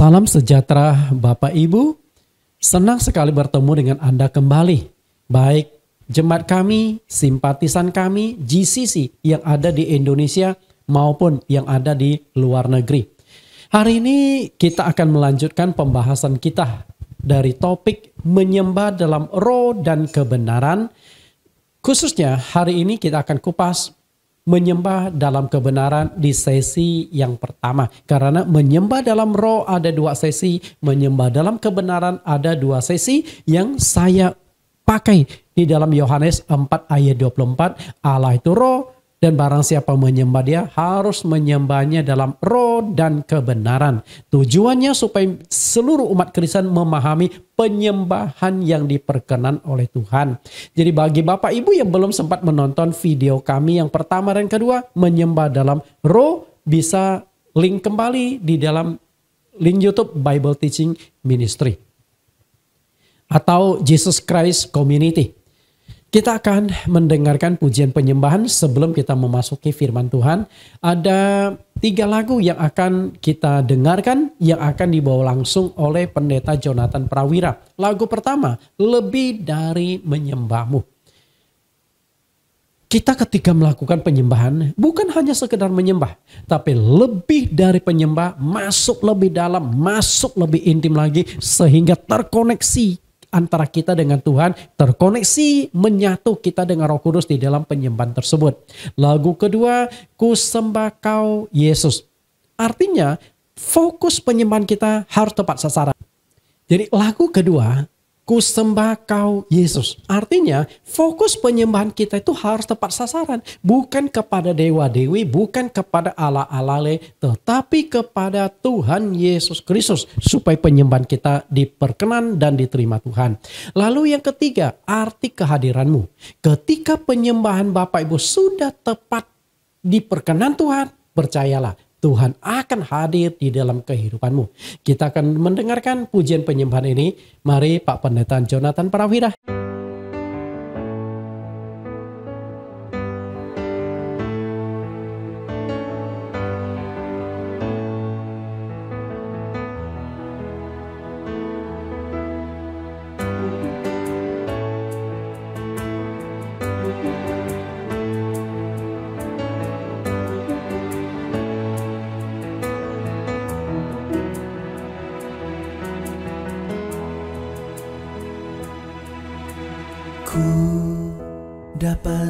Salam sejahtera Bapak Ibu. Senang sekali bertemu dengan Anda kembali. Baik jemaat kami, simpatisan kami, GCC yang ada di Indonesia maupun yang ada di luar negeri. Hari ini kita akan melanjutkan pembahasan kita dari topik menyembah dalam roh dan kebenaran. Khususnya hari ini kita akan kupas menyembah dalam kebenaran di sesi yang pertama. Karena menyembah dalam roh ada dua sesi, menyembah dalam kebenaran ada dua sesi yang saya pakai di dalam Yohanes 4 ayat 24. Allah itu roh, dan barang siapa menyembah dia harus menyembahnya dalam roh dan kebenaran. Tujuannya supaya seluruh umat Kristen memahami penyembahan yang diperkenan oleh Tuhan. Jadi bagi Bapak Ibu yang belum sempat menonton video kami yang pertama dan kedua, menyembah dalam roh bisa link kembali di dalam link YouTube Bible Teaching Ministry atau Jesus Christ Community. Kita akan mendengarkan pujian penyembahan sebelum kita memasuki firman Tuhan. Ada tiga lagu yang akan kita dengarkan yang akan dibawa langsung oleh pendeta Jonathan Prawira. Lagu pertama, Lebih Dari Menyembahmu. Kita ketika melakukan penyembahan bukan hanya sekedar menyembah, tapi lebih dari penyembah masuk lebih dalam, masuk lebih intim lagi sehingga terkoneksi antara kita dengan Tuhan terkoneksi menyatu kita dengan Roh Kudus di dalam penyembahan tersebut. Lagu kedua, ku sembah kau Yesus. Artinya fokus penyembahan kita harus tepat sasaran. Jadi lagu kedua Kusembah kau Yesus. Artinya fokus penyembahan kita itu harus tepat sasaran. Bukan kepada dewa-dewi, bukan kepada ala-alale, tetapi kepada Tuhan Yesus Kristus. Supaya penyembahan kita diperkenan dan diterima Tuhan. Lalu yang ketiga, arti kehadiranmu. Ketika penyembahan Bapak Ibu sudah tepat diperkenan Tuhan, percayalah Tuhan akan hadir di dalam kehidupanmu. Kita akan mendengarkan pujian penyembahan ini. Mari Pak Pendeta Jonathan Prawira. dapat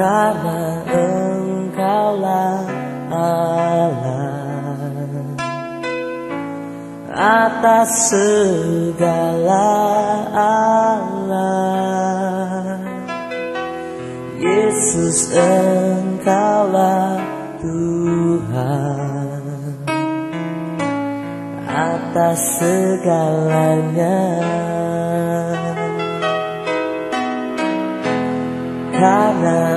karena engkaulah Allah atas segala Allah Yesus engkaulah Tuhan atas segalanya karena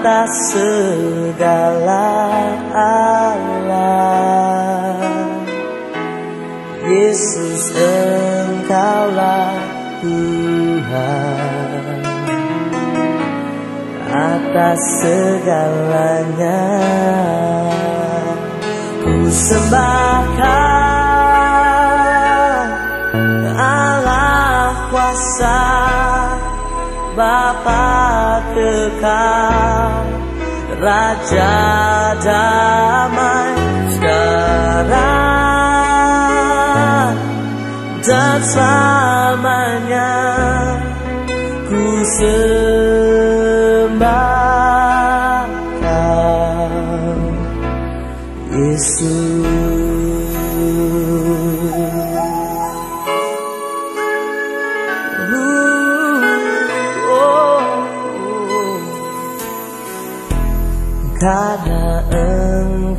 atas segala alam Yesus engkaulah Tuhan Atas segalanya Ku sembahkan Allah kuasa Bapa kekal Raja damai sekarang dan selamanya ku sembah Yesus.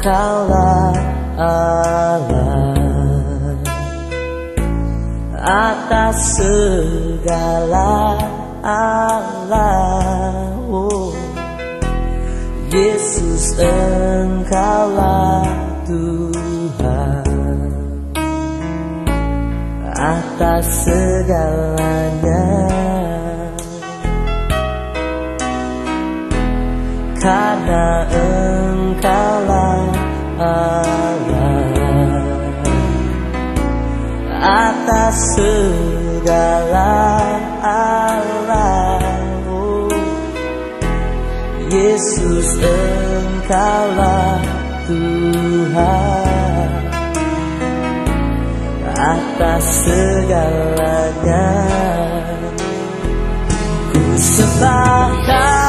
kala Allah atas segala Allah oh. Yesus engkaulah Tuhan atas segalanya karena engkau Allah atas segala Allah, Yesus engkaulah Tuhan atas segalanya ku sembahkan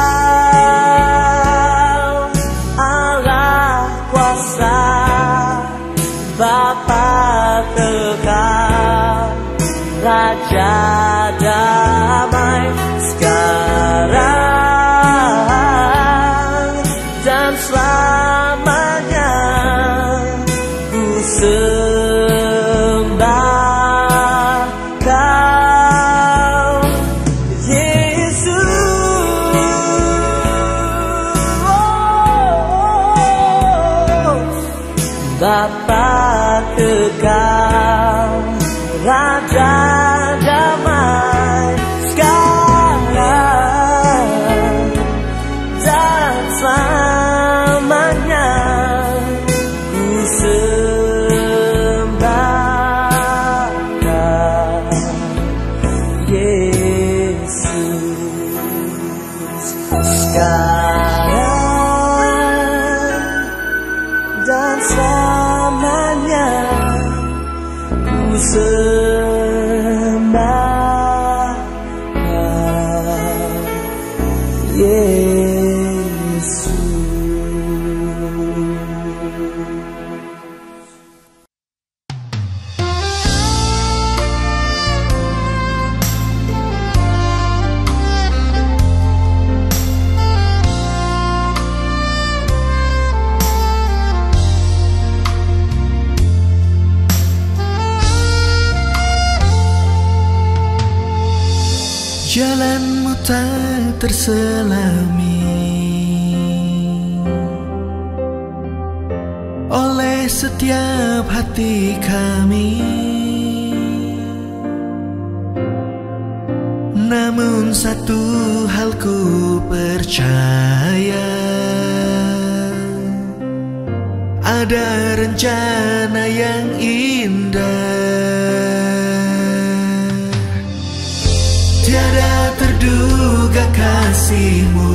kasihmu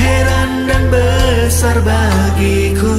Heran dan besar bagiku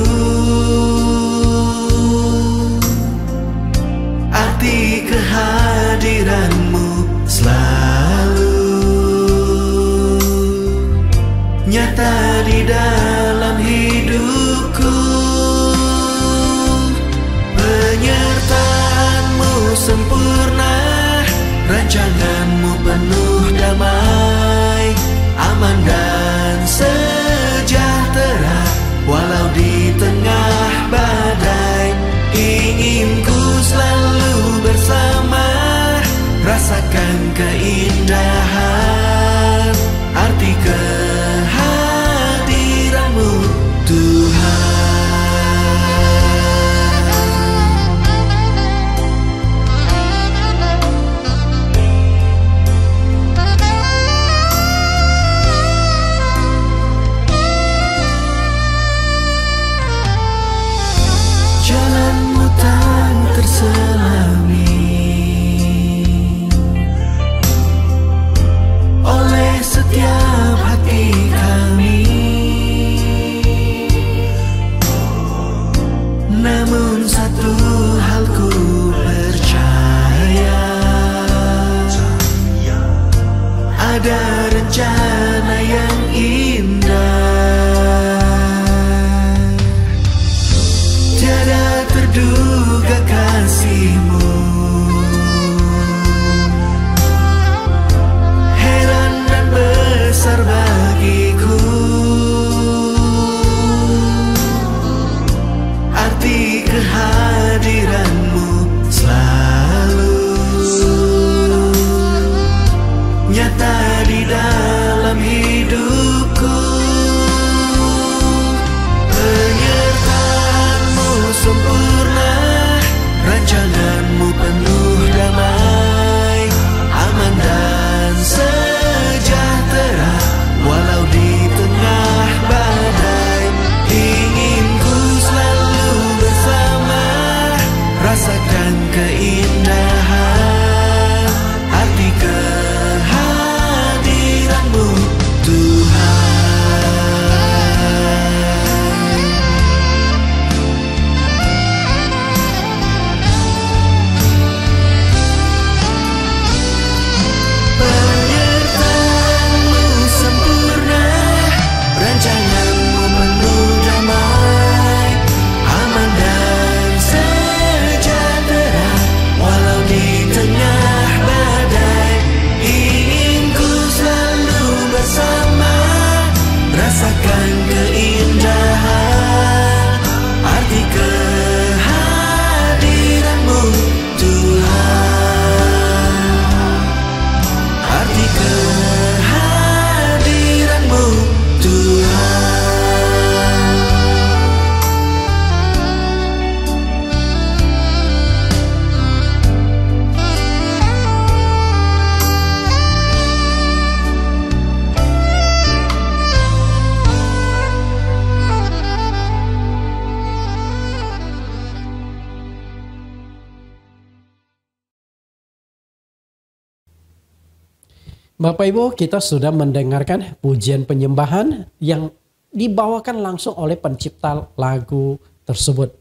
Bapak Ibu, kita sudah mendengarkan pujian penyembahan yang dibawakan langsung oleh pencipta lagu tersebut.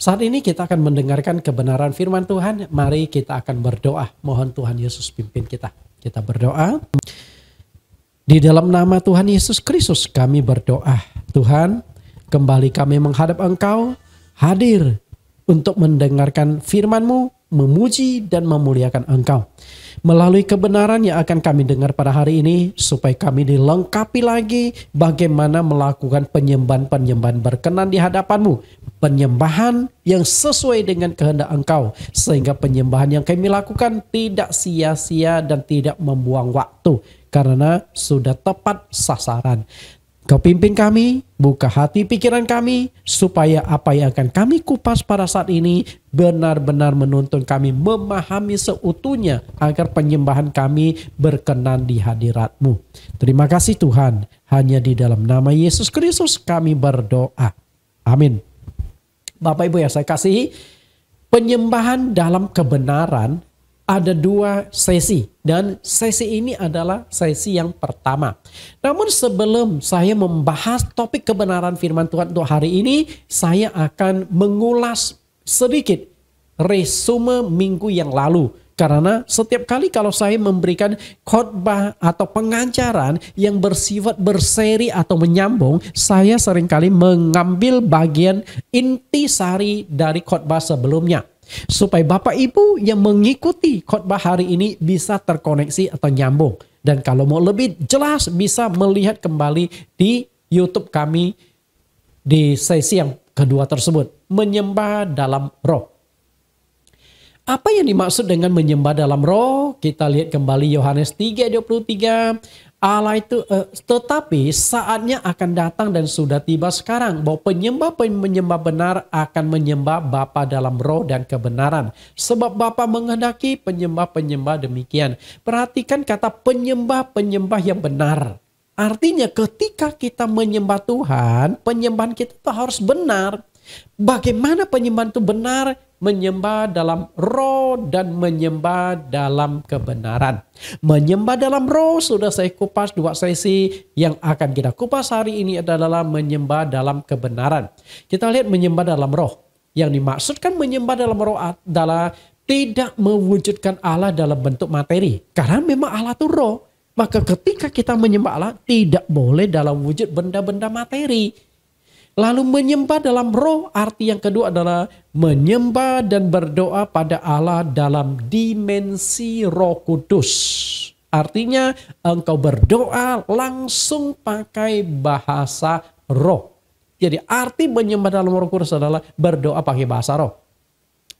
Saat ini kita akan mendengarkan kebenaran firman Tuhan. Mari kita akan berdoa. Mohon Tuhan Yesus pimpin kita. Kita berdoa. Di dalam nama Tuhan Yesus Kristus kami berdoa. Tuhan, kembali kami menghadap Engkau, hadir untuk mendengarkan firman-Mu memuji dan memuliakan Engkau. Melalui kebenaran yang akan kami dengar pada hari ini, supaya kami dilengkapi lagi bagaimana melakukan penyembahan-penyembahan berkenan di hadapanmu. Penyembahan yang sesuai dengan kehendak engkau. Sehingga penyembahan yang kami lakukan tidak sia-sia dan tidak membuang waktu. Karena sudah tepat sasaran. Kau pimpin kami Buka hati pikiran kami supaya apa yang akan kami kupas pada saat ini benar-benar menuntun kami memahami seutuhnya agar penyembahan kami berkenan di hadiratmu. Terima kasih Tuhan. Hanya di dalam nama Yesus Kristus kami berdoa. Amin. Bapak Ibu yang saya kasihi, penyembahan dalam kebenaran ada dua sesi dan sesi ini adalah sesi yang pertama. Namun sebelum saya membahas topik kebenaran firman Tuhan untuk hari ini, saya akan mengulas sedikit resume minggu yang lalu. Karena setiap kali kalau saya memberikan khotbah atau pengajaran yang bersifat berseri atau menyambung, saya seringkali mengambil bagian intisari dari khotbah sebelumnya supaya Bapak Ibu yang mengikuti khotbah hari ini bisa terkoneksi atau nyambung. Dan kalau mau lebih jelas bisa melihat kembali di YouTube kami di sesi yang kedua tersebut, menyembah dalam roh. Apa yang dimaksud dengan menyembah dalam roh? Kita lihat kembali Yohanes 3:23. Allah itu uh, tetapi saatnya akan datang dan sudah tiba sekarang bahwa penyembah-penyembah benar akan menyembah Bapa dalam roh dan kebenaran sebab Bapa menghendaki penyembah-penyembah demikian. Perhatikan kata penyembah-penyembah yang benar. Artinya ketika kita menyembah Tuhan, penyembahan kita itu harus benar. Bagaimana penyembahan itu benar? menyembah dalam roh dan menyembah dalam kebenaran. Menyembah dalam roh sudah saya kupas dua sesi yang akan kita kupas hari ini adalah menyembah dalam kebenaran. Kita lihat menyembah dalam roh. Yang dimaksudkan menyembah dalam roh adalah tidak mewujudkan Allah dalam bentuk materi. Karena memang Allah itu roh. Maka ketika kita menyembah Allah tidak boleh dalam wujud benda-benda materi Lalu menyembah dalam roh arti yang kedua adalah menyembah dan berdoa pada Allah dalam dimensi Roh Kudus. Artinya engkau berdoa langsung pakai bahasa roh. Jadi arti menyembah dalam Roh Kudus adalah berdoa pakai bahasa roh.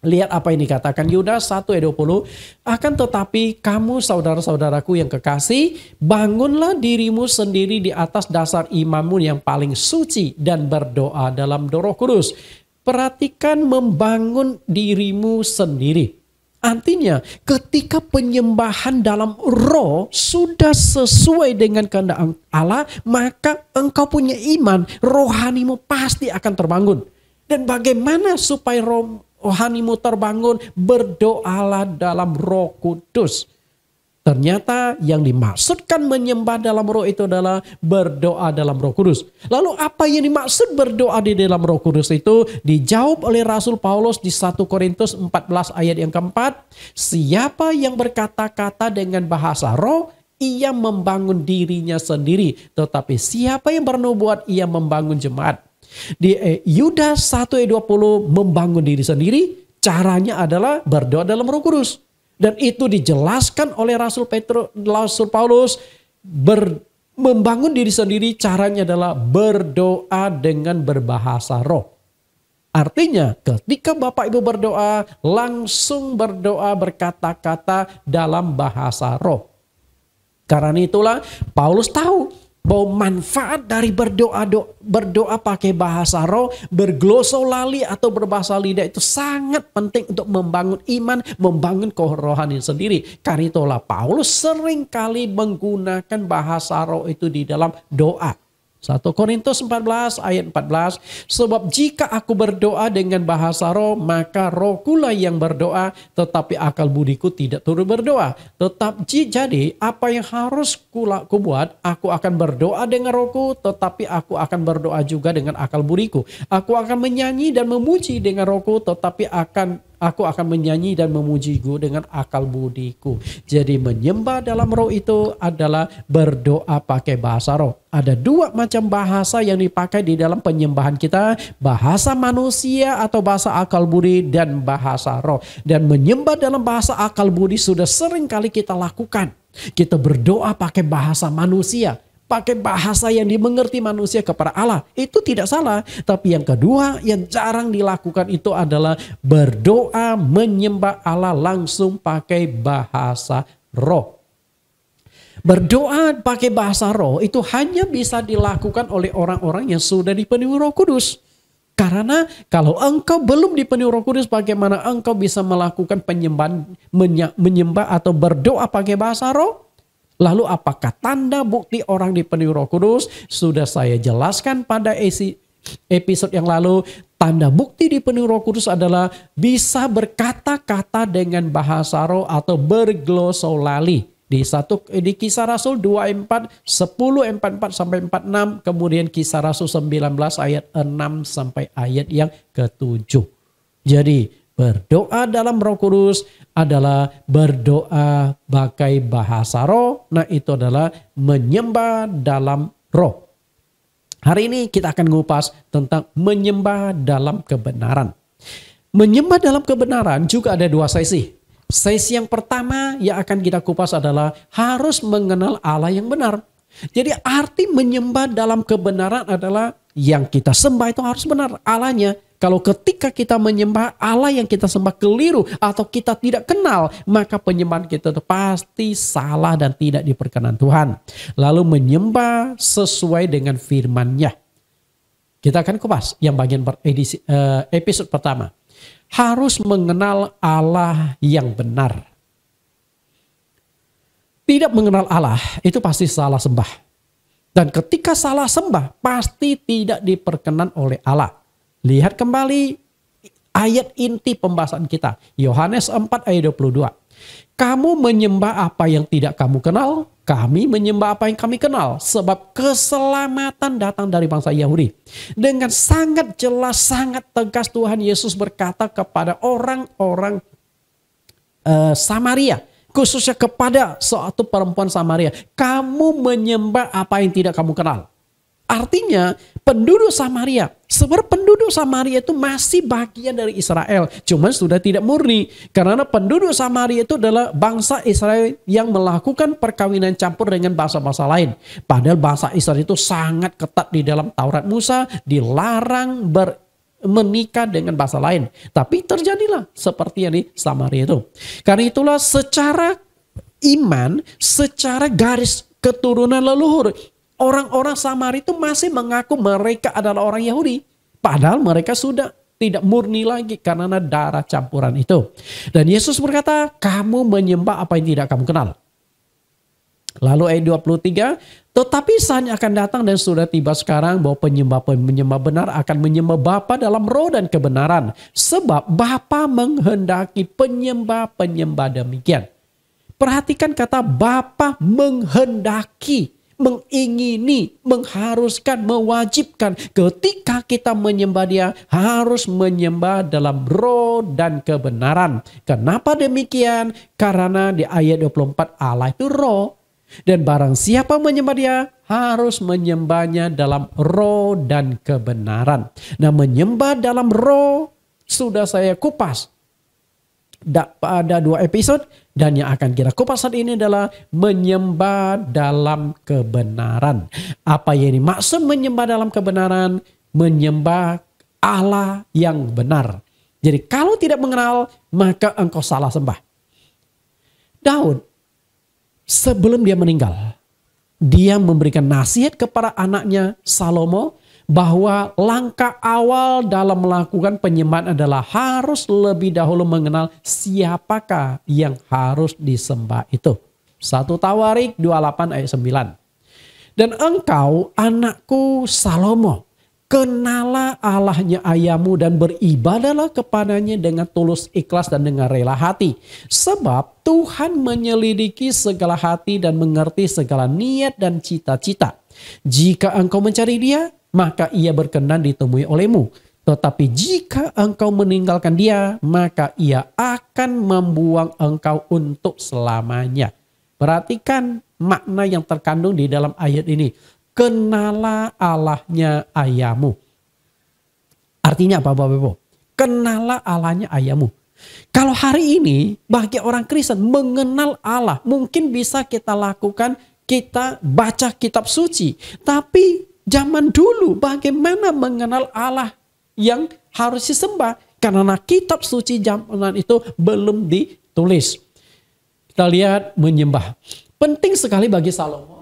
Lihat apa yang dikatakan Yudas 1 ayat 20. Akan tetapi kamu saudara-saudaraku yang kekasih, bangunlah dirimu sendiri di atas dasar imanmu yang paling suci dan berdoa dalam doroh kudus. Perhatikan membangun dirimu sendiri. Artinya ketika penyembahan dalam roh sudah sesuai dengan kehendak Allah, maka engkau punya iman, rohanimu pasti akan terbangun. Dan bagaimana supaya roh rohanimu terbangun, berdoalah dalam roh kudus. Ternyata yang dimaksudkan menyembah dalam roh itu adalah berdoa dalam roh kudus. Lalu apa yang dimaksud berdoa di dalam roh kudus itu dijawab oleh Rasul Paulus di 1 Korintus 14 ayat yang keempat. Siapa yang berkata-kata dengan bahasa roh, ia membangun dirinya sendiri. Tetapi siapa yang bernubuat, ia membangun jemaat. Di eh, Yuda 1 ayat 20 membangun diri sendiri caranya adalah berdoa dalam roh kudus. Dan itu dijelaskan oleh Rasul Petrus, Rasul Paulus ber, membangun diri sendiri caranya adalah berdoa dengan berbahasa roh. Artinya ketika Bapak Ibu berdoa langsung berdoa berkata-kata dalam bahasa roh. Karena itulah Paulus tahu bahwa manfaat dari berdoa do, berdoa pakai bahasa roh, berglosolali atau berbahasa lidah itu sangat penting untuk membangun iman, membangun kerohani sendiri. Karena itulah Paulus seringkali menggunakan bahasa roh itu di dalam doa. 1 Korintus 14 ayat 14 sebab jika aku berdoa dengan bahasa roh maka roh kula yang berdoa tetapi akal budiku tidak turut berdoa tetap jadi apa yang harus kulaku buat aku akan berdoa dengan rohku tetapi aku akan berdoa juga dengan akal budiku aku akan menyanyi dan memuji dengan rohku tetapi akan Aku akan menyanyi dan memujiku dengan akal budiku. Jadi menyembah dalam roh itu adalah berdoa pakai bahasa roh. Ada dua macam bahasa yang dipakai di dalam penyembahan kita. Bahasa manusia atau bahasa akal budi dan bahasa roh. Dan menyembah dalam bahasa akal budi sudah sering kali kita lakukan. Kita berdoa pakai bahasa manusia pakai bahasa yang dimengerti manusia kepada Allah. Itu tidak salah. Tapi yang kedua yang jarang dilakukan itu adalah berdoa menyembah Allah langsung pakai bahasa roh. Berdoa pakai bahasa roh itu hanya bisa dilakukan oleh orang-orang yang sudah dipenuhi roh kudus. Karena kalau engkau belum dipenuhi roh kudus bagaimana engkau bisa melakukan penyembahan menyembah atau berdoa pakai bahasa roh? Lalu apakah tanda bukti orang dipenuhi roh kudus? Sudah saya jelaskan pada episode yang lalu. Tanda bukti dipenuhi roh kudus adalah bisa berkata-kata dengan bahasa roh atau berglosolali. Di satu di kisah Rasul 24 10 44 sampai 46 kemudian kisah Rasul 19 ayat 6 sampai ayat yang ketujuh. Jadi Berdoa dalam roh kudus adalah berdoa pakai bahasa roh. Nah itu adalah menyembah dalam roh. Hari ini kita akan ngupas tentang menyembah dalam kebenaran. Menyembah dalam kebenaran juga ada dua sesi. Sesi yang pertama yang akan kita kupas adalah harus mengenal Allah yang benar. Jadi arti menyembah dalam kebenaran adalah yang kita sembah itu harus benar Allahnya. Kalau ketika kita menyembah Allah yang kita sembah keliru atau kita tidak kenal, maka penyembahan kita itu pasti salah dan tidak diperkenan Tuhan. Lalu menyembah sesuai dengan firman-Nya. Kita akan kupas yang bagian edisi, eh, episode pertama. Harus mengenal Allah yang benar. Tidak mengenal Allah itu pasti salah sembah. Dan ketika salah sembah pasti tidak diperkenan oleh Allah. Lihat kembali ayat inti pembahasan kita. Yohanes 4 ayat 22. Kamu menyembah apa yang tidak kamu kenal, kami menyembah apa yang kami kenal. Sebab keselamatan datang dari bangsa Yahudi. Dengan sangat jelas, sangat tegas Tuhan Yesus berkata kepada orang-orang uh, Samaria khususnya kepada suatu perempuan Samaria. Kamu menyembah apa yang tidak kamu kenal. Artinya penduduk Samaria, sebenarnya penduduk Samaria itu masih bagian dari Israel. Cuman sudah tidak murni. Karena penduduk Samaria itu adalah bangsa Israel yang melakukan perkawinan campur dengan bangsa-bangsa lain. Padahal bangsa Israel itu sangat ketat di dalam Taurat Musa, dilarang ber menikah dengan bahasa lain. Tapi terjadilah seperti yang di Samaria itu. Karena itulah secara iman, secara garis keturunan leluhur, orang-orang Samaria itu masih mengaku mereka adalah orang Yahudi. Padahal mereka sudah tidak murni lagi karena darah campuran itu. Dan Yesus berkata, kamu menyembah apa yang tidak kamu kenal. Lalu ayat 23, tetapi saatnya akan datang dan sudah tiba sekarang bahwa penyembah-penyembah benar akan menyembah Bapa dalam roh dan kebenaran. Sebab Bapa menghendaki penyembah-penyembah demikian. Perhatikan kata Bapa menghendaki, mengingini, mengharuskan, mewajibkan. Ketika kita menyembah dia harus menyembah dalam roh dan kebenaran. Kenapa demikian? Karena di ayat 24 Allah itu roh dan barang siapa menyembah dia harus menyembahnya dalam roh dan kebenaran. Nah menyembah dalam roh sudah saya kupas Ada dua episode dan yang akan kita kupas saat ini adalah menyembah dalam kebenaran. Apa yang dimaksud menyembah dalam kebenaran? Menyembah Allah yang benar. Jadi kalau tidak mengenal maka engkau salah sembah. Daud sebelum dia meninggal. Dia memberikan nasihat kepada anaknya Salomo bahwa langkah awal dalam melakukan penyembahan adalah harus lebih dahulu mengenal siapakah yang harus disembah itu. Satu Tawarik 28 ayat 9. Dan engkau anakku Salomo Kenalah Allahnya ayamu dan beribadalah kepadanya dengan tulus ikhlas dan dengan rela hati. Sebab Tuhan menyelidiki segala hati dan mengerti segala niat dan cita-cita. Jika engkau mencari dia, maka ia berkenan ditemui olehmu. Tetapi jika engkau meninggalkan dia, maka ia akan membuang engkau untuk selamanya. Perhatikan makna yang terkandung di dalam ayat ini kenala Allahnya ayamu. Artinya apa Bapak Ibu? Kenala Allahnya ayamu. Kalau hari ini bagi orang Kristen mengenal Allah mungkin bisa kita lakukan kita baca kitab suci. Tapi zaman dulu bagaimana mengenal Allah yang harus disembah? Karena kitab suci zaman itu belum ditulis. Kita lihat menyembah. Penting sekali bagi Salomo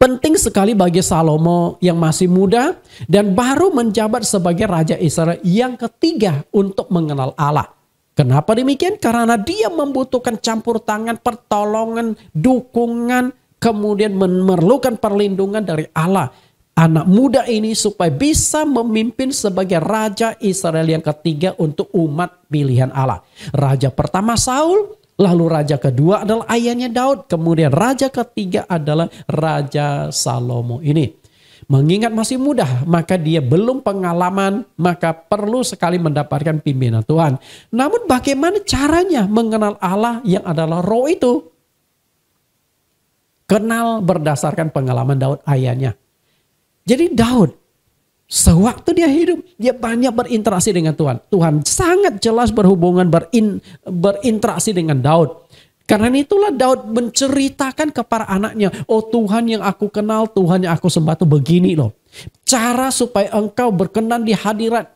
penting sekali bagi Salomo yang masih muda dan baru menjabat sebagai raja Israel yang ketiga untuk mengenal Allah. Kenapa demikian? Karena dia membutuhkan campur tangan, pertolongan, dukungan, kemudian memerlukan perlindungan dari Allah. Anak muda ini supaya bisa memimpin sebagai raja Israel yang ketiga untuk umat pilihan Allah. Raja pertama Saul Lalu raja kedua adalah ayahnya Daud. Kemudian raja ketiga adalah Raja Salomo ini. Mengingat masih muda, maka dia belum pengalaman, maka perlu sekali mendapatkan pimpinan Tuhan. Namun bagaimana caranya mengenal Allah yang adalah roh itu? Kenal berdasarkan pengalaman Daud ayahnya. Jadi Daud Sewaktu dia hidup, dia banyak berinteraksi dengan Tuhan. Tuhan sangat jelas berhubungan berin, berinteraksi dengan Daud. Karena itulah Daud menceritakan kepada anaknya, "Oh Tuhan yang aku kenal, Tuhan yang aku sembah itu begini loh. Cara supaya engkau berkenan di hadirat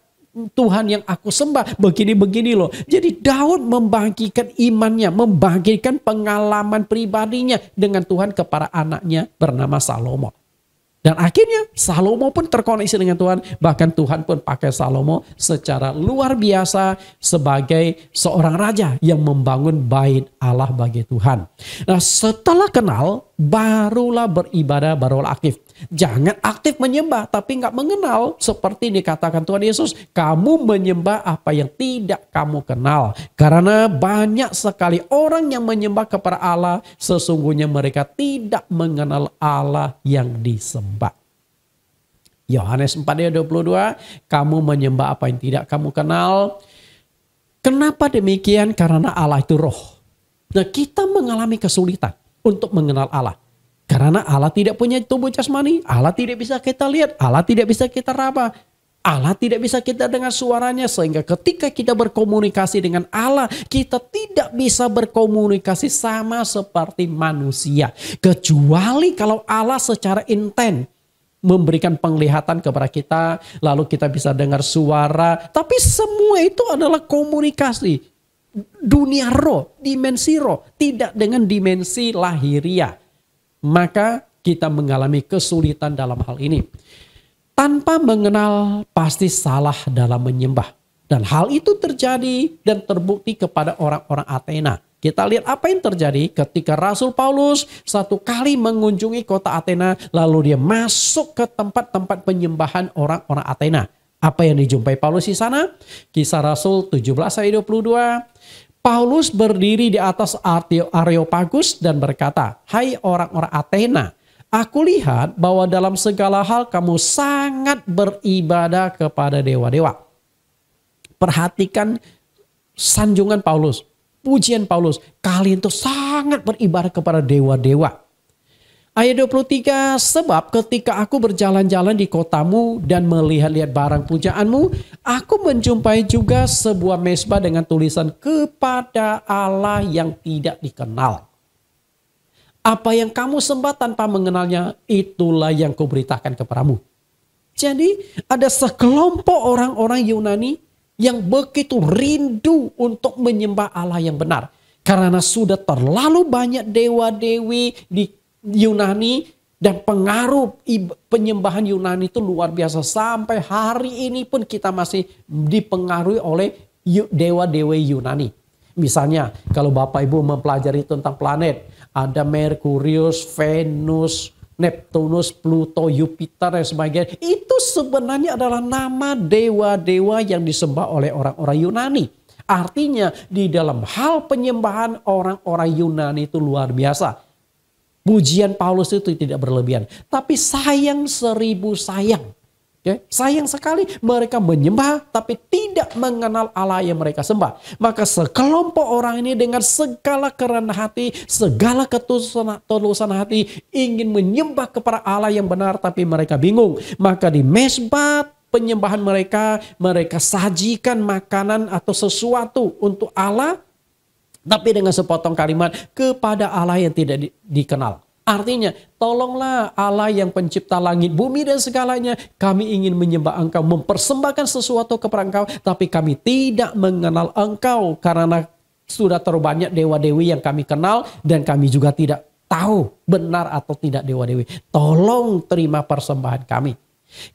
Tuhan yang aku sembah begini-begini loh." Jadi Daud membangkitkan imannya, membangkitkan pengalaman pribadinya dengan Tuhan kepada anaknya bernama Salomo. Dan akhirnya Salomo pun terkoneksi dengan Tuhan. Bahkan Tuhan pun pakai Salomo secara luar biasa sebagai seorang raja yang membangun bait Allah bagi Tuhan. Nah setelah kenal barulah beribadah, barulah aktif. Jangan aktif menyembah tapi nggak mengenal. Seperti dikatakan Tuhan Yesus, kamu menyembah apa yang tidak kamu kenal. Karena banyak sekali orang yang menyembah kepada Allah, sesungguhnya mereka tidak mengenal Allah yang disembah. Yohanes 4 ayat 22, kamu menyembah apa yang tidak kamu kenal. Kenapa demikian? Karena Allah itu roh. Nah kita mengalami kesulitan untuk mengenal Allah. Karena Allah tidak punya tubuh jasmani, Allah tidak bisa kita lihat, Allah tidak bisa kita raba. Allah tidak bisa kita dengar suaranya sehingga ketika kita berkomunikasi dengan Allah kita tidak bisa berkomunikasi sama seperti manusia kecuali kalau Allah secara intent memberikan penglihatan kepada kita lalu kita bisa dengar suara tapi semua itu adalah komunikasi dunia roh dimensi roh tidak dengan dimensi lahiriah maka kita mengalami kesulitan dalam hal ini. Tanpa mengenal pasti salah dalam menyembah. Dan hal itu terjadi dan terbukti kepada orang-orang Athena. Kita lihat apa yang terjadi ketika Rasul Paulus satu kali mengunjungi kota Athena lalu dia masuk ke tempat-tempat penyembahan orang-orang Athena. Apa yang dijumpai Paulus di sana? Kisah Rasul 17 ayat 22. Paulus berdiri di atas Areopagus dan berkata, Hai orang-orang Athena, aku lihat bahwa dalam segala hal kamu sangat beribadah kepada dewa-dewa. Perhatikan sanjungan Paulus, pujian Paulus. Kalian itu sangat beribadah kepada dewa-dewa. Ayat 23, sebab ketika aku berjalan-jalan di kotamu dan melihat-lihat barang pujaanmu, aku menjumpai juga sebuah mesbah dengan tulisan kepada Allah yang tidak dikenal. Apa yang kamu sembah tanpa mengenalnya, itulah yang kuberitakan kepadamu. Jadi ada sekelompok orang-orang Yunani yang begitu rindu untuk menyembah Allah yang benar. Karena sudah terlalu banyak dewa-dewi di Yunani dan pengaruh penyembahan Yunani itu luar biasa. Sampai hari ini pun kita masih dipengaruhi oleh dewa-dewa Yunani. Misalnya kalau Bapak Ibu mempelajari tentang planet, ada Merkurius, Venus, Neptunus, Pluto, Jupiter dan sebagainya. Itu sebenarnya adalah nama dewa-dewa yang disembah oleh orang-orang Yunani. Artinya di dalam hal penyembahan orang-orang Yunani itu luar biasa. Pujian Paulus itu tidak berlebihan. Tapi sayang seribu sayang. Ya, sayang sekali mereka menyembah tapi tidak mengenal Allah yang mereka sembah. Maka sekelompok orang ini dengan segala kerana hati, segala ketulusan hati ingin menyembah kepada Allah yang benar tapi mereka bingung. Maka di mesbah penyembahan mereka, mereka sajikan makanan atau sesuatu untuk Allah tapi dengan sepotong kalimat kepada Allah yang tidak di, dikenal. Artinya, tolonglah Allah yang pencipta langit, bumi dan segalanya. Kami ingin menyembah engkau, mempersembahkan sesuatu kepada engkau. Tapi kami tidak mengenal engkau karena sudah terlalu banyak dewa-dewi yang kami kenal. Dan kami juga tidak tahu benar atau tidak dewa-dewi. Tolong terima persembahan kami.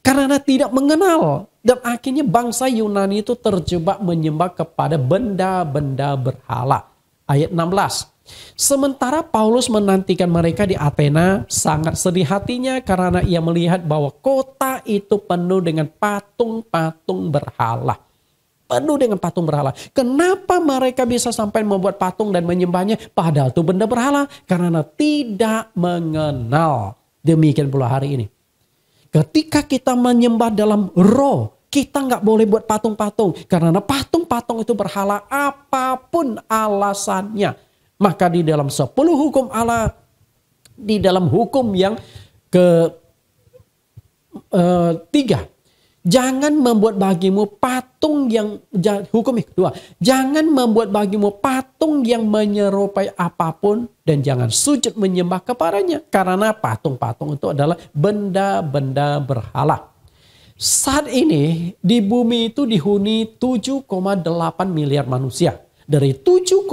Karena tidak mengenal. Dan akhirnya bangsa Yunani itu terjebak menyembah kepada benda-benda berhala ayat 16. Sementara Paulus menantikan mereka di Athena, sangat sedih hatinya karena ia melihat bahwa kota itu penuh dengan patung-patung berhala. Penuh dengan patung berhala. Kenapa mereka bisa sampai membuat patung dan menyembahnya padahal itu benda berhala? Karena tidak mengenal. Demikian pula hari ini. Ketika kita menyembah dalam roh, kita nggak boleh buat patung-patung. Karena patung-patung itu berhala apapun alasannya. Maka di dalam 10 hukum Allah, di dalam hukum yang ke uh, tiga, Jangan membuat bagimu patung yang hukum yang kedua. Jangan membuat bagimu patung yang menyerupai apapun dan jangan sujud menyembah kepadanya karena patung-patung itu adalah benda-benda berhala. Saat ini di bumi itu dihuni 7,8 miliar manusia. Dari 7,8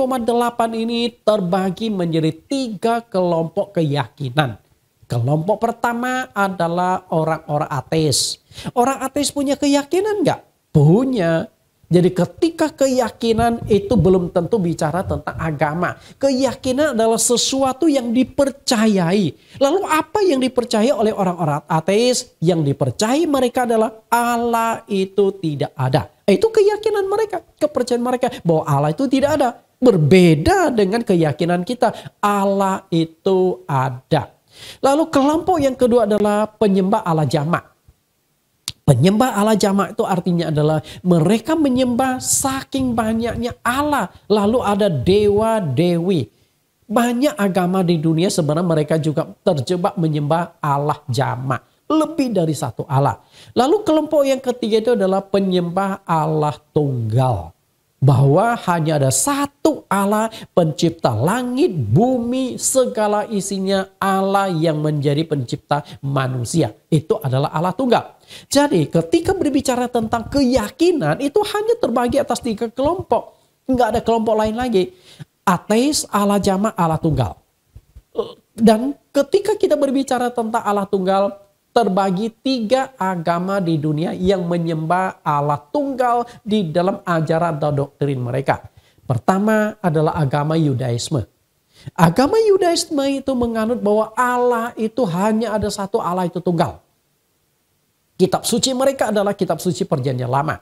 ini terbagi menjadi tiga kelompok keyakinan. Kelompok pertama adalah orang-orang ateis. Orang ateis punya keyakinan nggak? Punya. Jadi ketika keyakinan itu belum tentu bicara tentang agama. Keyakinan adalah sesuatu yang dipercayai. Lalu apa yang dipercaya oleh orang-orang ateis? Yang dipercayai mereka adalah Allah itu tidak ada. Eh, itu keyakinan mereka, kepercayaan mereka bahwa Allah itu tidak ada. Berbeda dengan keyakinan kita, Allah itu ada. Lalu kelompok yang kedua adalah penyembah Allah jamak. Penyembah Allah jamak itu artinya adalah mereka menyembah saking banyaknya Allah. Lalu ada dewa-dewi. Banyak agama di dunia sebenarnya mereka juga terjebak menyembah Allah jamak. Lebih dari satu Allah. Lalu kelompok yang ketiga itu adalah penyembah Allah tunggal. Bahwa hanya ada satu Allah pencipta langit, bumi, segala isinya Allah yang menjadi pencipta manusia. Itu adalah Allah tunggal. Jadi ketika berbicara tentang keyakinan itu hanya terbagi atas tiga kelompok. Enggak ada kelompok lain lagi. Ateis, ala jama, ala tunggal. Dan ketika kita berbicara tentang ala tunggal, terbagi tiga agama di dunia yang menyembah ala tunggal di dalam ajaran atau doktrin mereka. Pertama adalah agama Yudaisme. Agama Yudaisme itu menganut bahwa Allah itu hanya ada satu Allah itu tunggal. Kitab suci mereka adalah kitab suci perjanjian lama.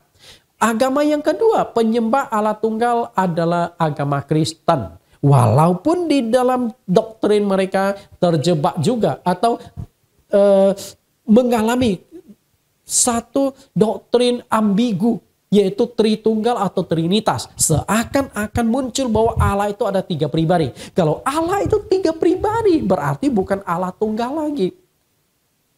Agama yang kedua, penyembah Allah tunggal adalah agama Kristen. Walaupun di dalam doktrin mereka terjebak juga atau eh, mengalami satu doktrin ambigu yaitu Tritunggal atau Trinitas. Seakan-akan muncul bahwa Allah itu ada tiga pribadi. Kalau Allah itu tiga pribadi berarti bukan Allah tunggal lagi.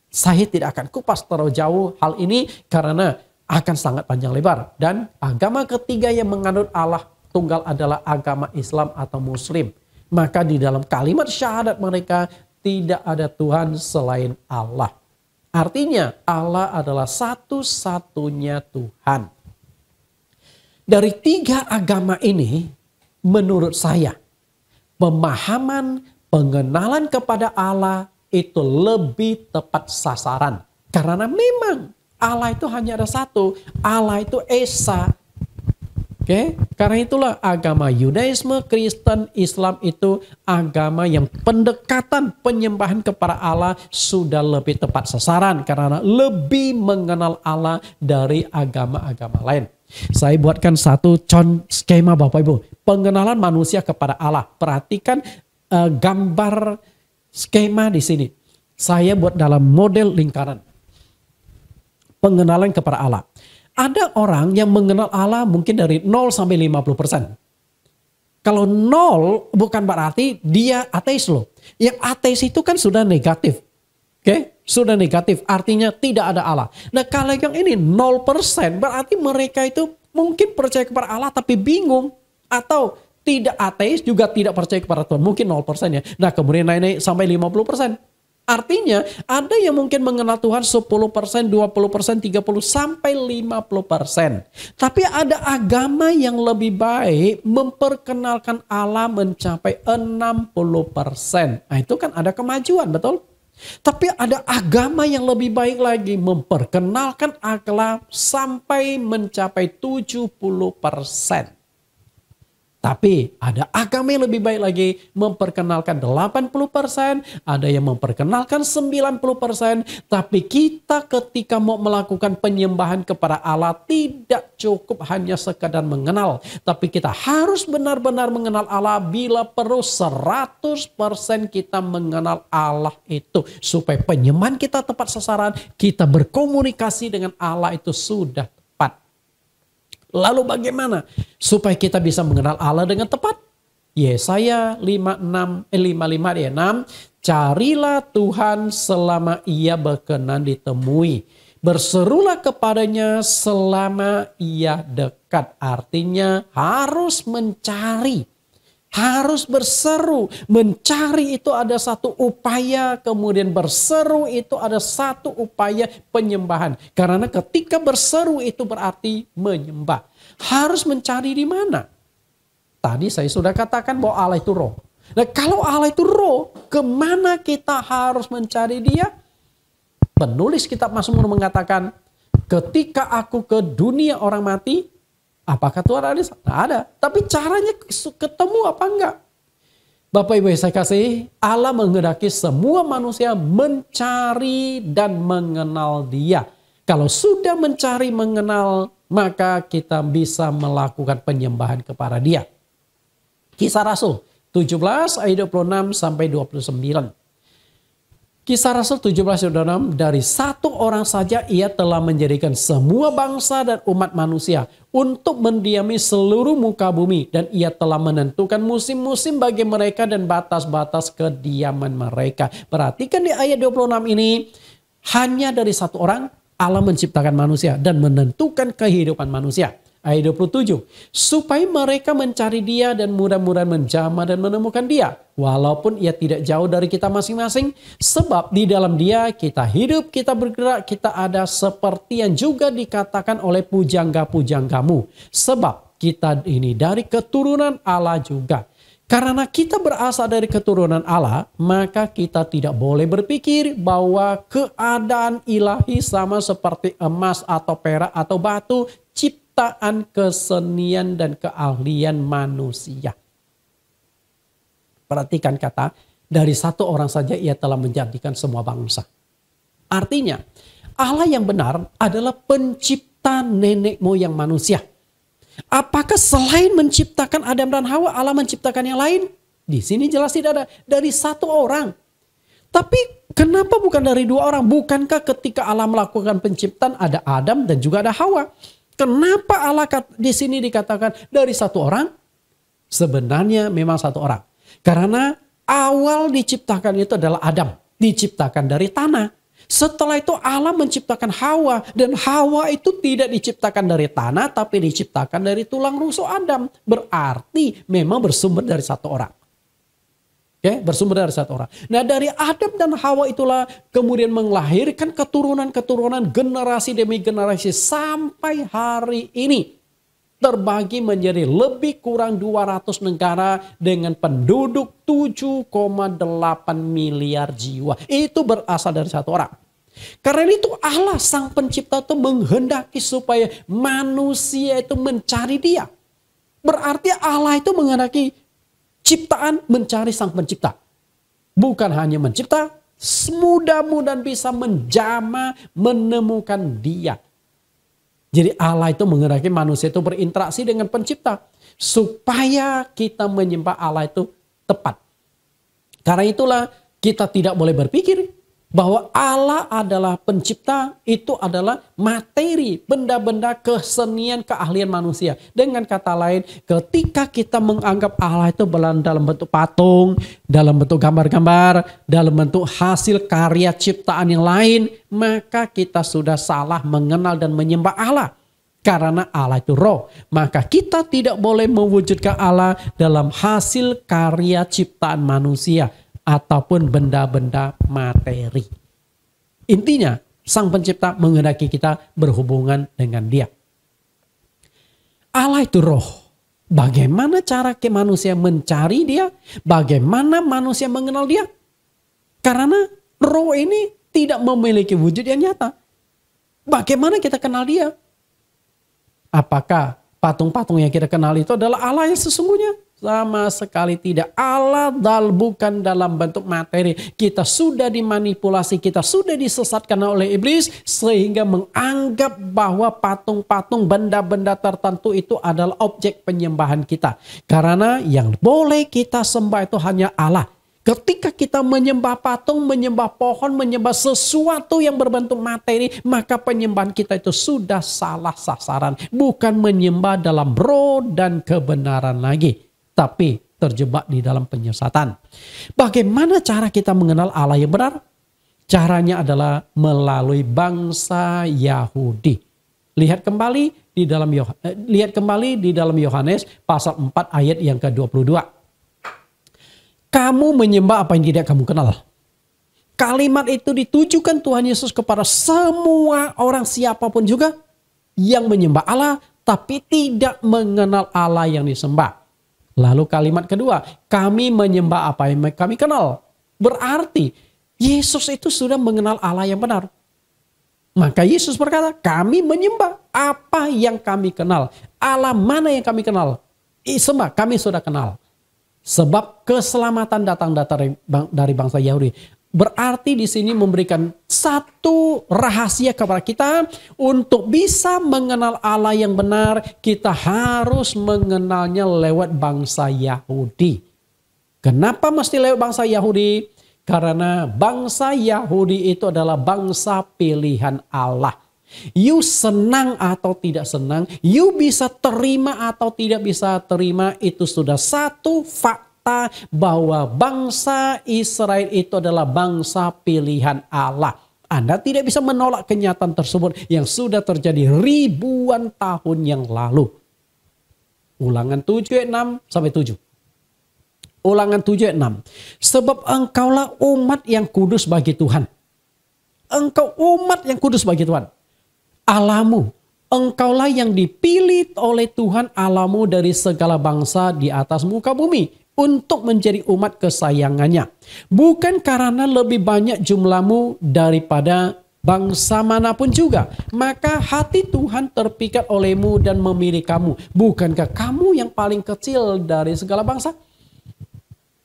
Saya tidak akan kupas terlalu jauh hal ini karena akan sangat panjang lebar. Dan agama ketiga yang menganut Allah tunggal adalah agama Islam atau Muslim. Maka di dalam kalimat syahadat mereka tidak ada Tuhan selain Allah. Artinya Allah adalah satu-satunya Tuhan. Dari tiga agama ini menurut saya pemahaman pengenalan kepada Allah itu lebih tepat sasaran. Karena memang Allah itu hanya ada satu. Allah itu Esa. Oke, okay? karena itulah agama Yudaisme, Kristen, Islam itu agama yang pendekatan penyembahan kepada Allah sudah lebih tepat sasaran karena lebih mengenal Allah dari agama-agama lain. Saya buatkan satu contoh skema Bapak Ibu, pengenalan manusia kepada Allah. Perhatikan uh, gambar skema di sini. Saya buat dalam model lingkaran. Pengenalan kepada Allah. Ada orang yang mengenal Allah mungkin dari 0 sampai 50 persen. Kalau 0 bukan berarti dia ateis loh. Yang ateis itu kan sudah negatif. Oke, okay? sudah negatif artinya tidak ada Allah. Nah kalau yang ini 0% persen berarti mereka itu mungkin percaya kepada Allah tapi bingung atau tidak ateis juga tidak percaya kepada Tuhan. Mungkin 0% ya. Nah kemudian naik-naik sampai 50%. Artinya ada yang mungkin mengenal Tuhan 10%, 20%, 30% sampai 50%. Tapi ada agama yang lebih baik memperkenalkan Allah mencapai 60%. Nah, itu kan ada kemajuan, betul? Tapi ada agama yang lebih baik lagi memperkenalkan akhlak sampai mencapai 70 persen. Tapi ada agama yang lebih baik lagi memperkenalkan 80%, ada yang memperkenalkan 90%, tapi kita ketika mau melakukan penyembahan kepada Allah tidak cukup hanya sekadar mengenal, tapi kita harus benar-benar mengenal Allah bila perlu 100% kita mengenal Allah itu supaya penyembahan kita tepat sasaran, kita berkomunikasi dengan Allah itu sudah Lalu bagaimana supaya kita bisa mengenal Allah dengan tepat? Yesaya 56 eh, 55 ya 6 carilah Tuhan selama ia berkenan ditemui berserulah kepadanya selama ia dekat artinya harus mencari harus berseru. Mencari itu ada satu upaya, kemudian berseru itu ada satu upaya penyembahan. Karena ketika berseru itu berarti menyembah. Harus mencari di mana? Tadi saya sudah katakan bahwa Allah itu roh. Nah kalau Allah itu roh, kemana kita harus mencari dia? Penulis kitab Mazmur mengatakan, ketika aku ke dunia orang mati, Apakah Tuhan ada? Tidak ada. Tapi caranya ketemu apa enggak? Bapak Ibu saya kasih, Allah menghendaki semua manusia mencari dan mengenal dia. Kalau sudah mencari mengenal, maka kita bisa melakukan penyembahan kepada dia. Kisah Rasul 17 ayat 26 sampai 29. Kisah Rasul 17 6 dari satu orang saja ia telah menjadikan semua bangsa dan umat manusia untuk mendiami seluruh muka bumi dan ia telah menentukan musim-musim bagi mereka dan batas-batas kediaman mereka. Perhatikan di ayat 26 ini hanya dari satu orang Allah menciptakan manusia dan menentukan kehidupan manusia ayat 27. Supaya mereka mencari dia dan mudah-mudahan menjama dan menemukan dia. Walaupun ia tidak jauh dari kita masing-masing. Sebab di dalam dia kita hidup, kita bergerak, kita ada seperti yang juga dikatakan oleh pujangga-pujanggamu. Sebab kita ini dari keturunan Allah juga. Karena kita berasal dari keturunan Allah, maka kita tidak boleh berpikir bahwa keadaan ilahi sama seperti emas atau perak atau batu ciptaan kesenian dan keahlian manusia. Perhatikan kata, dari satu orang saja ia telah menjadikan semua bangsa. Artinya, Allah yang benar adalah pencipta nenek moyang manusia. Apakah selain menciptakan Adam dan Hawa, Allah menciptakan yang lain? Di sini jelas tidak ada. Dari satu orang. Tapi kenapa bukan dari dua orang? Bukankah ketika Allah melakukan penciptaan ada Adam dan juga ada Hawa? Kenapa Allah di sini dikatakan dari satu orang? Sebenarnya memang satu orang. Karena awal diciptakan itu adalah Adam. Diciptakan dari tanah. Setelah itu Allah menciptakan Hawa. Dan Hawa itu tidak diciptakan dari tanah tapi diciptakan dari tulang rusuk Adam. Berarti memang bersumber dari satu orang. Okay? Ya, bersumber dari satu orang. Nah dari Adam dan Hawa itulah kemudian melahirkan keturunan-keturunan generasi demi generasi sampai hari ini. Terbagi menjadi lebih kurang 200 negara dengan penduduk 7,8 miliar jiwa. Itu berasal dari satu orang. Karena itu Allah sang pencipta itu menghendaki supaya manusia itu mencari dia. Berarti Allah itu menghendaki ciptaan mencari sang pencipta. Bukan hanya mencipta, semudah-mudahan bisa menjama menemukan dia. Jadi Allah itu menggerakkan manusia itu berinteraksi dengan pencipta. Supaya kita menyembah Allah itu tepat. Karena itulah kita tidak boleh berpikir bahwa Allah adalah pencipta itu adalah materi benda-benda kesenian keahlian manusia. Dengan kata lain, ketika kita menganggap Allah itu dalam bentuk patung, dalam bentuk gambar-gambar, dalam bentuk hasil karya ciptaan yang lain, maka kita sudah salah mengenal dan menyembah Allah. Karena Allah itu roh, maka kita tidak boleh mewujudkan Allah dalam hasil karya ciptaan manusia ataupun benda-benda materi. Intinya, Sang Pencipta mengendaki kita berhubungan dengan Dia. Allah itu roh. Bagaimana cara ke manusia mencari Dia? Bagaimana manusia mengenal Dia? Karena roh ini tidak memiliki wujud yang nyata. Bagaimana kita kenal Dia? Apakah patung-patung yang kita kenal itu adalah Allah yang sesungguhnya? sama sekali tidak. Allah dal bukan dalam bentuk materi. Kita sudah dimanipulasi, kita sudah disesatkan oleh iblis sehingga menganggap bahwa patung-patung benda-benda tertentu itu adalah objek penyembahan kita. Karena yang boleh kita sembah itu hanya Allah. Ketika kita menyembah patung, menyembah pohon, menyembah sesuatu yang berbentuk materi, maka penyembahan kita itu sudah salah sasaran, bukan menyembah dalam roh dan kebenaran lagi tapi terjebak di dalam penyesatan. Bagaimana cara kita mengenal Allah yang benar? Caranya adalah melalui bangsa Yahudi. Lihat kembali di dalam eh, lihat kembali di dalam Yohanes pasal 4 ayat yang ke-22. Kamu menyembah apa yang tidak kamu kenal. Kalimat itu ditujukan Tuhan Yesus kepada semua orang siapapun juga yang menyembah Allah tapi tidak mengenal Allah yang disembah. Lalu kalimat kedua, kami menyembah apa yang kami kenal. Berarti Yesus itu sudah mengenal Allah yang benar. Maka Yesus berkata, kami menyembah apa yang kami kenal. Allah mana yang kami kenal? Sembah, kami sudah kenal. Sebab keselamatan datang dari bangsa Yahudi berarti di sini memberikan satu rahasia kepada kita untuk bisa mengenal Allah yang benar kita harus mengenalnya lewat bangsa Yahudi. Kenapa mesti lewat bangsa Yahudi? Karena bangsa Yahudi itu adalah bangsa pilihan Allah. You senang atau tidak senang, you bisa terima atau tidak bisa terima itu sudah satu fakta fakta bahwa bangsa Israel itu adalah bangsa pilihan Allah. Anda tidak bisa menolak kenyataan tersebut yang sudah terjadi ribuan tahun yang lalu. Ulangan 7 6 sampai 7. Ulangan 7 6. Sebab engkaulah umat yang kudus bagi Tuhan. Engkau umat yang kudus bagi Tuhan. Alamu, engkaulah yang dipilih oleh Tuhan alamu dari segala bangsa di atas muka bumi untuk menjadi umat kesayangannya. Bukan karena lebih banyak jumlahmu daripada bangsa manapun juga. Maka hati Tuhan terpikat olehmu dan memilih kamu. Bukankah kamu yang paling kecil dari segala bangsa?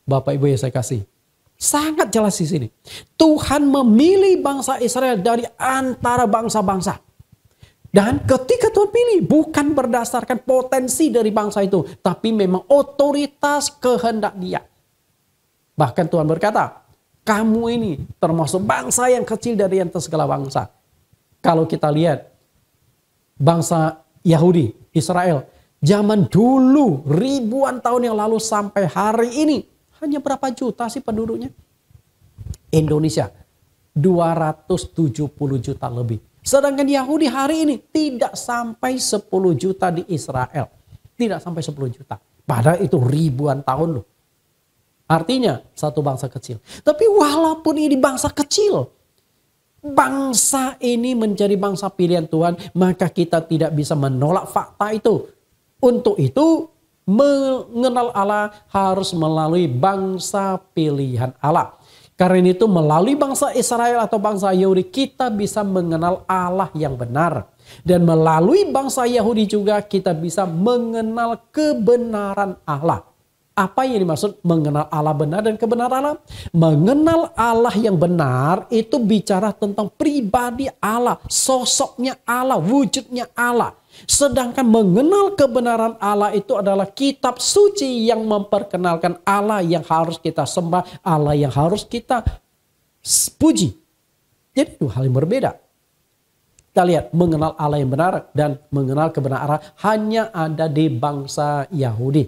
Bapak Ibu yang saya kasih. Sangat jelas di sini. Tuhan memilih bangsa Israel dari antara bangsa-bangsa. Dan ketika Tuhan pilih bukan berdasarkan potensi dari bangsa itu, tapi memang otoritas kehendak dia. Bahkan Tuhan berkata, kamu ini termasuk bangsa yang kecil dari yang segala bangsa. Kalau kita lihat bangsa Yahudi, Israel, zaman dulu ribuan tahun yang lalu sampai hari ini, hanya berapa juta sih penduduknya? Indonesia, 270 juta lebih Sedangkan Yahudi hari ini tidak sampai 10 juta di Israel. Tidak sampai 10 juta. Padahal itu ribuan tahun loh. Artinya satu bangsa kecil. Tapi walaupun ini bangsa kecil. Bangsa ini menjadi bangsa pilihan Tuhan. Maka kita tidak bisa menolak fakta itu. Untuk itu mengenal Allah harus melalui bangsa pilihan Allah. Karena itu melalui bangsa Israel atau bangsa Yahudi kita bisa mengenal Allah yang benar. Dan melalui bangsa Yahudi juga kita bisa mengenal kebenaran Allah. Apa yang dimaksud mengenal Allah benar dan kebenaran Allah? Mengenal Allah yang benar itu bicara tentang pribadi Allah, sosoknya Allah, wujudnya Allah. Sedangkan mengenal kebenaran Allah itu adalah kitab suci yang memperkenalkan Allah yang harus kita sembah, Allah yang harus kita puji. Jadi itu hal yang berbeda. Kita lihat mengenal Allah yang benar dan mengenal kebenaran hanya ada di bangsa Yahudi.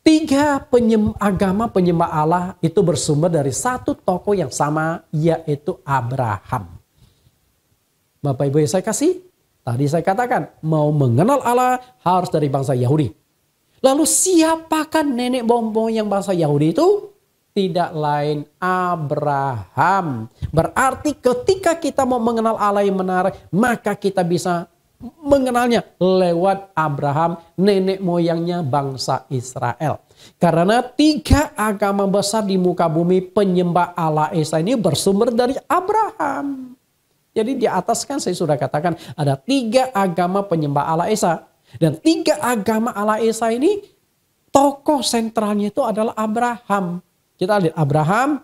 Tiga penyem, agama penyembah Allah itu bersumber dari satu tokoh yang sama yaitu Abraham. Bapak Ibu yang saya kasih, Tadi saya katakan, mau mengenal Allah harus dari bangsa Yahudi. Lalu siapakah nenek bombong yang bangsa Yahudi itu? Tidak lain Abraham. Berarti ketika kita mau mengenal Allah yang benar, maka kita bisa mengenalnya lewat Abraham, nenek moyangnya bangsa Israel. Karena tiga agama besar di muka bumi penyembah Allah Esa ini bersumber dari Abraham. Jadi di atas kan saya sudah katakan ada tiga agama penyembah Allah Esa. Dan tiga agama Allah Esa ini tokoh sentralnya itu adalah Abraham. Kita lihat Abraham.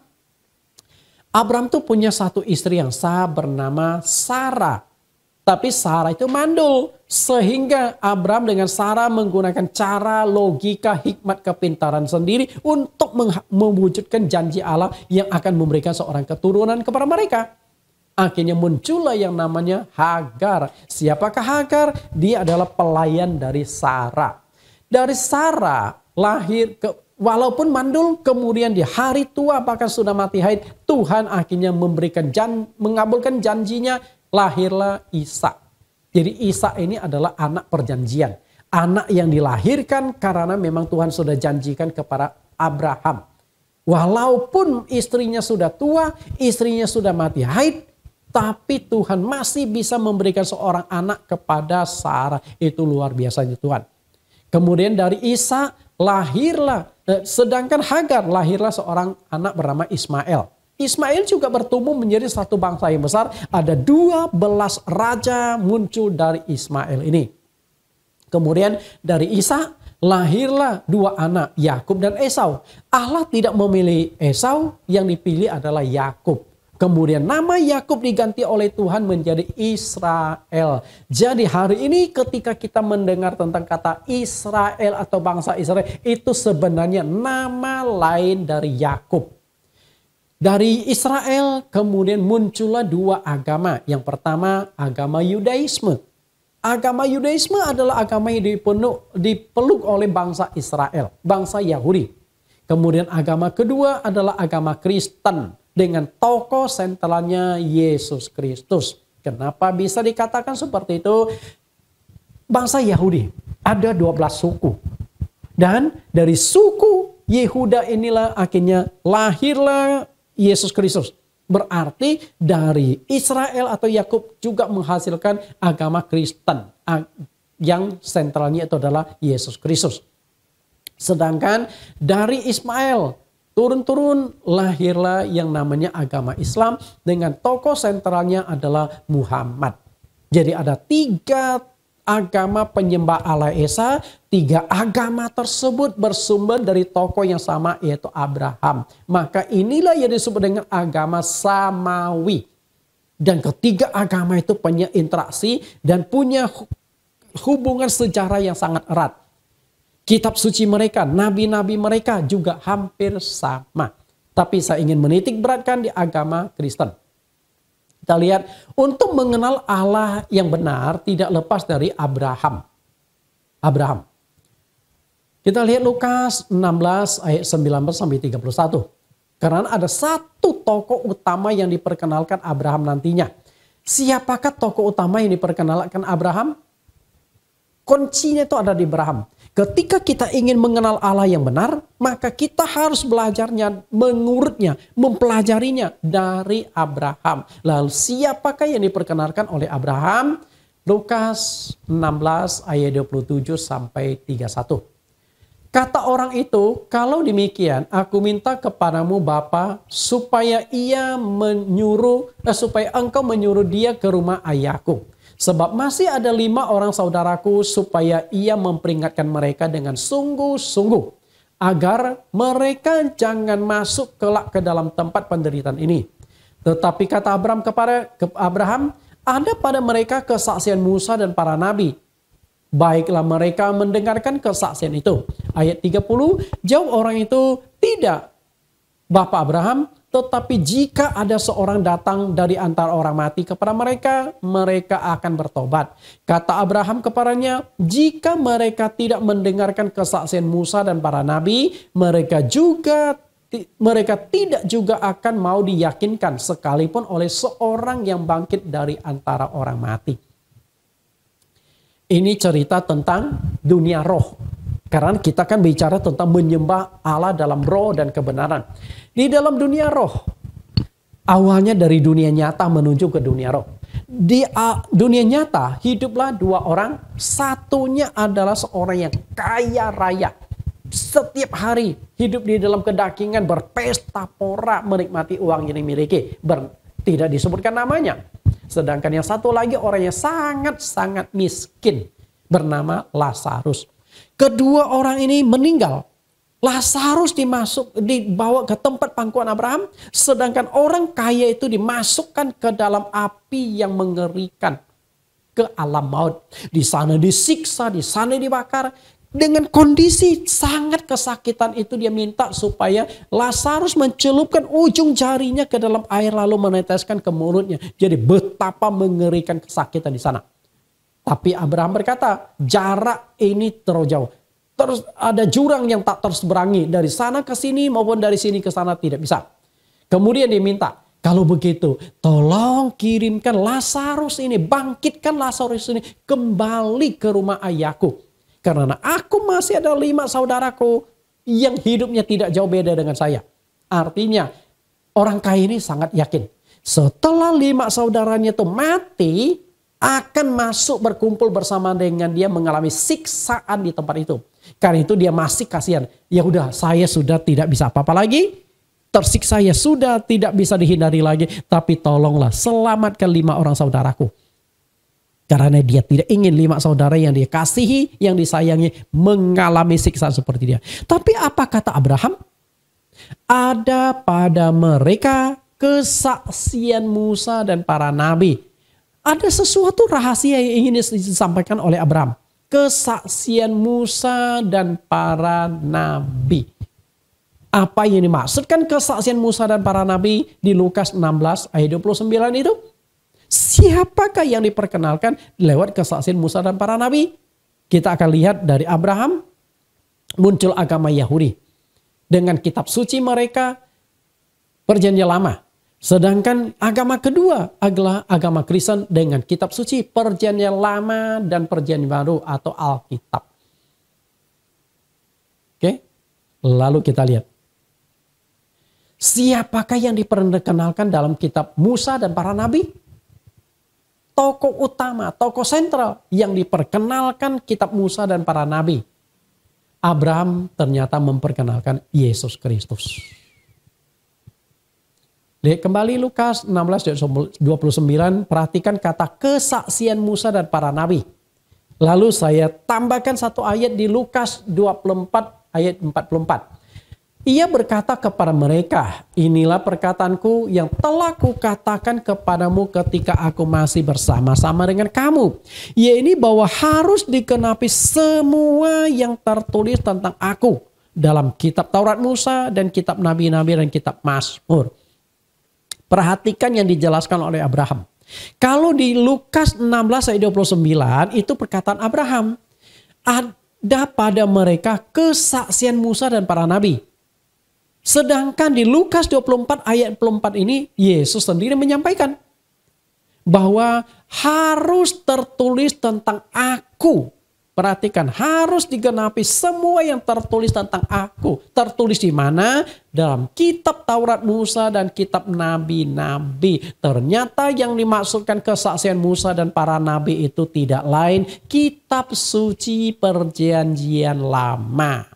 Abraham tuh punya satu istri yang sah bernama Sarah. Tapi Sarah itu mandul. Sehingga Abraham dengan Sarah menggunakan cara logika hikmat kepintaran sendiri untuk mewujudkan janji Allah yang akan memberikan seorang keturunan kepada mereka. Akhirnya muncullah yang namanya Hagar. Siapakah Hagar? Dia adalah pelayan dari Sarah. Dari Sarah lahir ke walaupun mandul kemudian di hari tua bahkan sudah mati haid Tuhan akhirnya memberikan jan, mengabulkan janjinya lahirlah Isa. Jadi Isa ini adalah anak perjanjian. Anak yang dilahirkan karena memang Tuhan sudah janjikan kepada Abraham. Walaupun istrinya sudah tua, istrinya sudah mati haid, tapi Tuhan masih bisa memberikan seorang anak kepada Sarah. Itu luar biasa biasanya Tuhan. Kemudian dari Isa lahirlah, eh, sedangkan Hagar lahirlah seorang anak bernama Ismail. Ismail juga bertumbuh menjadi satu bangsa yang besar. Ada dua belas raja muncul dari Ismail ini. Kemudian dari Isa lahirlah dua anak, Yakub dan Esau. Allah tidak memilih Esau, yang dipilih adalah Yakub. Kemudian nama Yakub diganti oleh Tuhan menjadi Israel. Jadi hari ini ketika kita mendengar tentang kata Israel atau bangsa Israel itu sebenarnya nama lain dari Yakub. Dari Israel kemudian muncullah dua agama. Yang pertama agama Yudaisme. Agama Yudaisme adalah agama yang dipenuh, dipeluk oleh bangsa Israel, bangsa Yahudi. Kemudian agama kedua adalah agama Kristen dengan tokoh sentralnya Yesus Kristus. Kenapa bisa dikatakan seperti itu? Bangsa Yahudi ada 12 suku. Dan dari suku Yehuda inilah akhirnya lahirlah Yesus Kristus. Berarti dari Israel atau Yakub juga menghasilkan agama Kristen yang sentralnya itu adalah Yesus Kristus. Sedangkan dari Ismail Turun-turun lahirlah yang namanya agama Islam dengan tokoh sentralnya adalah Muhammad. Jadi ada tiga agama penyembah Allah Esa, tiga agama tersebut bersumber dari tokoh yang sama yaitu Abraham. Maka inilah yang disebut dengan agama Samawi. Dan ketiga agama itu punya interaksi dan punya hubungan sejarah yang sangat erat. Kitab suci mereka, nabi-nabi mereka juga hampir sama. Tapi saya ingin menitik beratkan di agama Kristen. Kita lihat, untuk mengenal Allah yang benar tidak lepas dari Abraham. Abraham. Kita lihat Lukas 16 ayat 19 sampai 31. Karena ada satu tokoh utama yang diperkenalkan Abraham nantinya. Siapakah tokoh utama yang diperkenalkan Abraham? Kuncinya itu ada di Abraham. Ketika kita ingin mengenal Allah yang benar, maka kita harus belajarnya, mengurutnya, mempelajarinya dari Abraham. Lalu siapakah yang diperkenalkan oleh Abraham? Lukas 16 ayat 27 sampai 31. Kata orang itu, kalau demikian aku minta kepadamu Bapa supaya ia menyuruh eh, supaya engkau menyuruh dia ke rumah ayahku. Sebab masih ada lima orang saudaraku supaya ia memperingatkan mereka dengan sungguh-sungguh. Agar mereka jangan masuk kelak ke dalam tempat penderitaan ini. Tetapi kata Abraham kepada Abraham, ada pada mereka kesaksian Musa dan para nabi. Baiklah mereka mendengarkan kesaksian itu. Ayat 30, Jawab orang itu tidak Bapak Abraham, tetapi jika ada seorang datang dari antara orang mati kepada mereka, mereka akan bertobat. Kata Abraham kepadanya, jika mereka tidak mendengarkan kesaksian Musa dan para nabi, mereka juga mereka tidak juga akan mau diyakinkan sekalipun oleh seorang yang bangkit dari antara orang mati. Ini cerita tentang dunia roh. Karena kita kan bicara tentang menyembah Allah dalam roh dan kebenaran. Di dalam dunia roh, awalnya dari dunia nyata menuju ke dunia roh. Di dunia nyata hiduplah dua orang, satunya adalah seorang yang kaya raya. Setiap hari hidup di dalam kedakingan, berpesta pora, menikmati uang yang dimiliki. Ber, tidak disebutkan namanya. Sedangkan yang satu lagi orangnya sangat-sangat miskin bernama Lazarus. Kedua orang ini meninggal. Lazarus dimasuk dibawa ke tempat pangkuan Abraham, sedangkan orang kaya itu dimasukkan ke dalam api yang mengerikan ke alam maut. Di sana disiksa, di sana dibakar. Dengan kondisi sangat kesakitan itu dia minta supaya Lazarus mencelupkan ujung jarinya ke dalam air lalu meneteskan ke mulutnya. Jadi betapa mengerikan kesakitan di sana. Tapi Abraham berkata, jarak ini terlalu jauh. Terus ada jurang yang tak terus berangi dari sana ke sini maupun dari sini ke sana tidak bisa. Kemudian dia minta, kalau begitu tolong kirimkan Lazarus ini, bangkitkan Lazarus ini kembali ke rumah ayahku. Karena aku masih ada lima saudaraku yang hidupnya tidak jauh beda dengan saya. Artinya orang kaya ini sangat yakin. Setelah lima saudaranya itu mati, akan masuk berkumpul bersama dengan dia mengalami siksaan di tempat itu. Karena itu dia masih kasihan. Ya udah, saya sudah tidak bisa apa-apa lagi. Tersiksa ya sudah tidak bisa dihindari lagi. Tapi tolonglah selamatkan lima orang saudaraku. Karena dia tidak ingin lima saudara yang dia kasihi, yang disayangi mengalami siksaan seperti dia. Tapi apa kata Abraham? Ada pada mereka kesaksian Musa dan para nabi ada sesuatu rahasia yang ingin disampaikan oleh Abraham. Kesaksian Musa dan para nabi. Apa yang dimaksudkan kesaksian Musa dan para nabi di Lukas 16 ayat 29 itu? Siapakah yang diperkenalkan lewat kesaksian Musa dan para nabi? Kita akan lihat dari Abraham muncul agama Yahudi. Dengan kitab suci mereka, perjanjian lama. Sedangkan agama kedua adalah agama Kristen dengan kitab suci perjanjian lama dan perjanjian baru atau Alkitab. Oke, lalu kita lihat. Siapakah yang diperkenalkan dalam kitab Musa dan para nabi? Toko utama, toko sentral yang diperkenalkan kitab Musa dan para nabi. Abraham ternyata memperkenalkan Yesus Kristus kembali Lukas 16 29 perhatikan kata kesaksian Musa dan para nabi. Lalu saya tambahkan satu ayat di Lukas 24 ayat 44. Ia berkata kepada mereka, inilah perkataanku yang telah kukatakan kepadamu ketika aku masih bersama-sama dengan kamu. Ia ini bahwa harus dikenapi semua yang tertulis tentang aku dalam kitab Taurat Musa dan kitab Nabi-Nabi dan kitab Mazmur. Perhatikan yang dijelaskan oleh Abraham. Kalau di Lukas 16 ayat 29 itu perkataan Abraham. Ada pada mereka kesaksian Musa dan para nabi. Sedangkan di Lukas 24 ayat 24 ini Yesus sendiri menyampaikan bahwa harus tertulis tentang aku Perhatikan, harus digenapi semua yang tertulis tentang aku. Tertulis di mana? Dalam kitab Taurat Musa dan kitab nabi-nabi. Ternyata yang dimaksudkan kesaksian Musa dan para nabi itu tidak lain kitab suci perjanjian lama.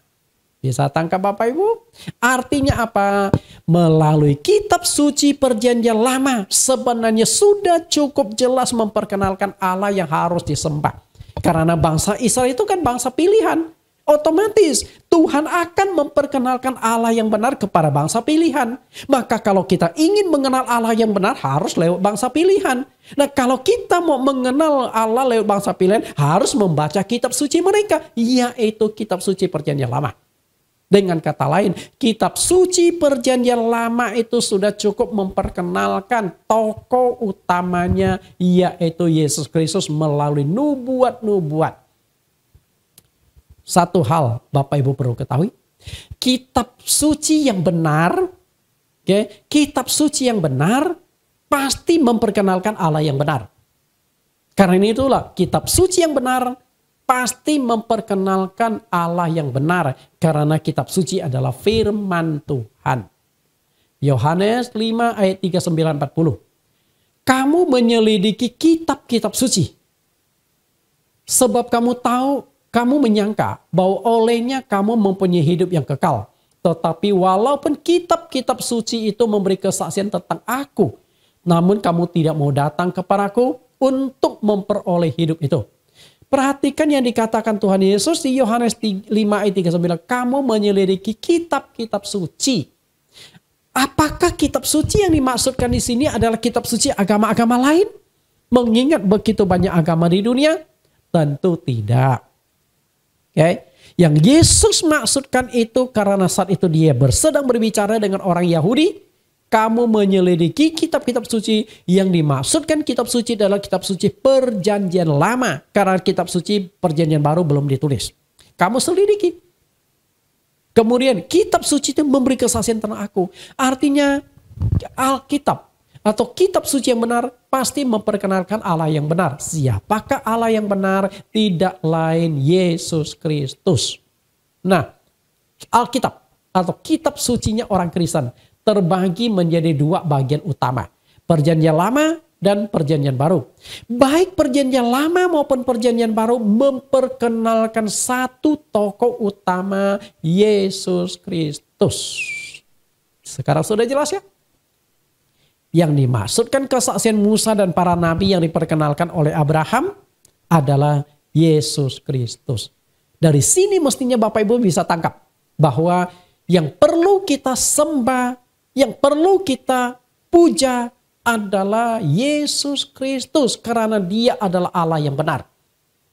Bisa tangkap Bapak Ibu? Artinya apa? Melalui kitab suci perjanjian lama sebenarnya sudah cukup jelas memperkenalkan Allah yang harus disembah karena bangsa Israel itu kan bangsa pilihan. Otomatis Tuhan akan memperkenalkan Allah yang benar kepada bangsa pilihan. Maka kalau kita ingin mengenal Allah yang benar harus lewat bangsa pilihan. Nah kalau kita mau mengenal Allah lewat bangsa pilihan harus membaca kitab suci mereka. Yaitu kitab suci perjanjian lama. Dengan kata lain, kitab suci perjanjian lama itu sudah cukup memperkenalkan tokoh utamanya yaitu Yesus Kristus melalui nubuat-nubuat. Satu hal Bapak Ibu perlu ketahui, kitab suci yang benar, okay, kitab suci yang benar pasti memperkenalkan Allah yang benar. Karena itulah kitab suci yang benar pasti memperkenalkan Allah yang benar karena kitab suci adalah firman Tuhan. Yohanes 5 ayat 39 40. Kamu menyelidiki kitab-kitab suci. Sebab kamu tahu, kamu menyangka bahwa olehnya kamu mempunyai hidup yang kekal. Tetapi walaupun kitab-kitab suci itu memberi kesaksian tentang aku, namun kamu tidak mau datang kepadaku untuk memperoleh hidup itu Perhatikan yang dikatakan Tuhan Yesus di Yohanes 5 ayat 39. Kamu menyelidiki kitab-kitab suci. Apakah kitab suci yang dimaksudkan di sini adalah kitab suci agama-agama lain? Mengingat begitu banyak agama di dunia? Tentu tidak. Oke. Okay? Yang Yesus maksudkan itu karena saat itu dia bersedang berbicara dengan orang Yahudi kamu menyelidiki kitab-kitab suci yang dimaksudkan kitab suci adalah kitab suci perjanjian lama karena kitab suci perjanjian baru belum ditulis. Kamu selidiki. Kemudian kitab suci itu memberi kesaksian tentang aku. Artinya Alkitab atau kitab suci yang benar pasti memperkenalkan Allah yang benar. Siapakah Allah yang benar? Tidak lain Yesus Kristus. Nah, Alkitab atau kitab sucinya orang Kristen terbagi menjadi dua bagian utama. Perjanjian lama dan perjanjian baru. Baik perjanjian lama maupun perjanjian baru memperkenalkan satu tokoh utama Yesus Kristus. Sekarang sudah jelas ya? Yang dimaksudkan kesaksian Musa dan para nabi yang diperkenalkan oleh Abraham adalah Yesus Kristus. Dari sini mestinya Bapak Ibu bisa tangkap bahwa yang perlu kita sembah yang perlu kita puja adalah Yesus Kristus karena dia adalah Allah yang benar.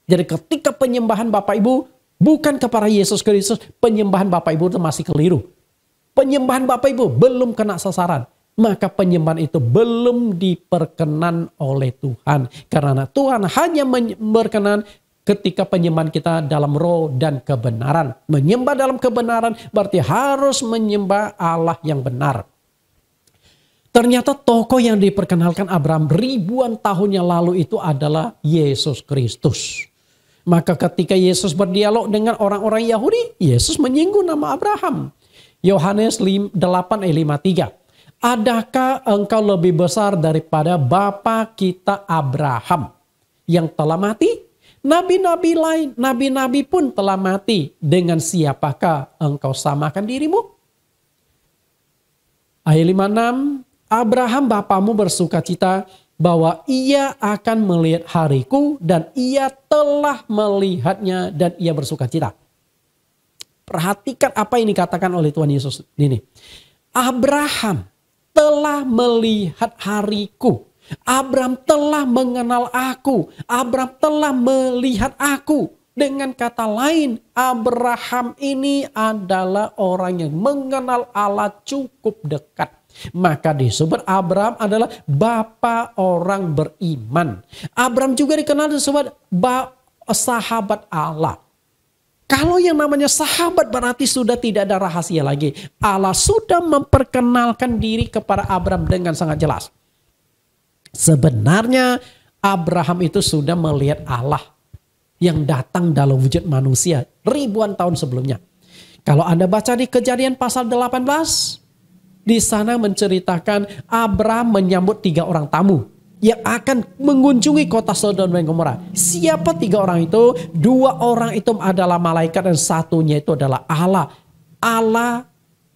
Jadi ketika penyembahan Bapak Ibu bukan kepada Yesus Kristus, penyembahan Bapak Ibu itu masih keliru. Penyembahan Bapak Ibu belum kena sasaran. Maka penyembahan itu belum diperkenan oleh Tuhan. Karena Tuhan hanya berkenan ketika penyembahan kita dalam roh dan kebenaran. Menyembah dalam kebenaran berarti harus menyembah Allah yang benar. Ternyata tokoh yang diperkenalkan Abraham ribuan tahun yang lalu itu adalah Yesus Kristus. Maka ketika Yesus berdialog dengan orang-orang Yahudi, Yesus menyinggung nama Abraham. Yohanes 8 ayat 53. Adakah engkau lebih besar daripada bapa kita Abraham yang telah mati? Nabi-nabi lain, nabi-nabi pun telah mati. Dengan siapakah engkau samakan dirimu? Ayat 56, Abraham bapamu bersuka cita bahwa ia akan melihat hariku dan ia telah melihatnya dan ia bersuka cita. Perhatikan apa yang dikatakan oleh Tuhan Yesus ini. Abraham telah melihat hariku. Abram telah mengenal aku. Abram telah melihat aku. Dengan kata lain, Abraham ini adalah orang yang mengenal Allah cukup dekat. Maka disebut Abraham adalah bapa orang beriman. Abraham juga dikenal disebut sahabat Allah. Kalau yang namanya sahabat berarti sudah tidak ada rahasia lagi. Allah sudah memperkenalkan diri kepada Abraham dengan sangat jelas. Sebenarnya Abraham itu sudah melihat Allah yang datang dalam wujud manusia ribuan tahun sebelumnya. Kalau Anda baca di kejadian pasal 18, di sana menceritakan Abraham menyambut tiga orang tamu yang akan mengunjungi kota Sodom dan Gomora. Siapa tiga orang itu? Dua orang itu adalah malaikat dan satunya itu adalah Allah. Allah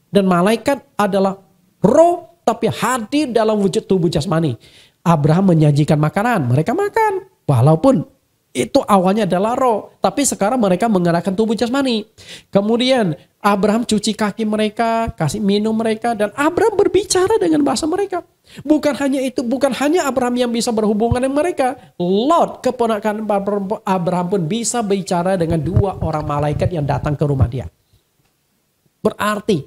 dan malaikat adalah roh tapi hadir dalam wujud tubuh jasmani. Abraham menyajikan makanan, mereka makan. Walaupun itu awalnya adalah roh, tapi sekarang mereka mengenakan tubuh jasmani. Kemudian Abraham cuci kaki mereka, kasih minum mereka, dan Abraham berbicara dengan bahasa mereka. Bukan hanya itu, bukan hanya Abraham yang bisa berhubungan dengan mereka. Lot, keponakan Abraham pun bisa bicara dengan dua orang malaikat yang datang ke rumah dia. Berarti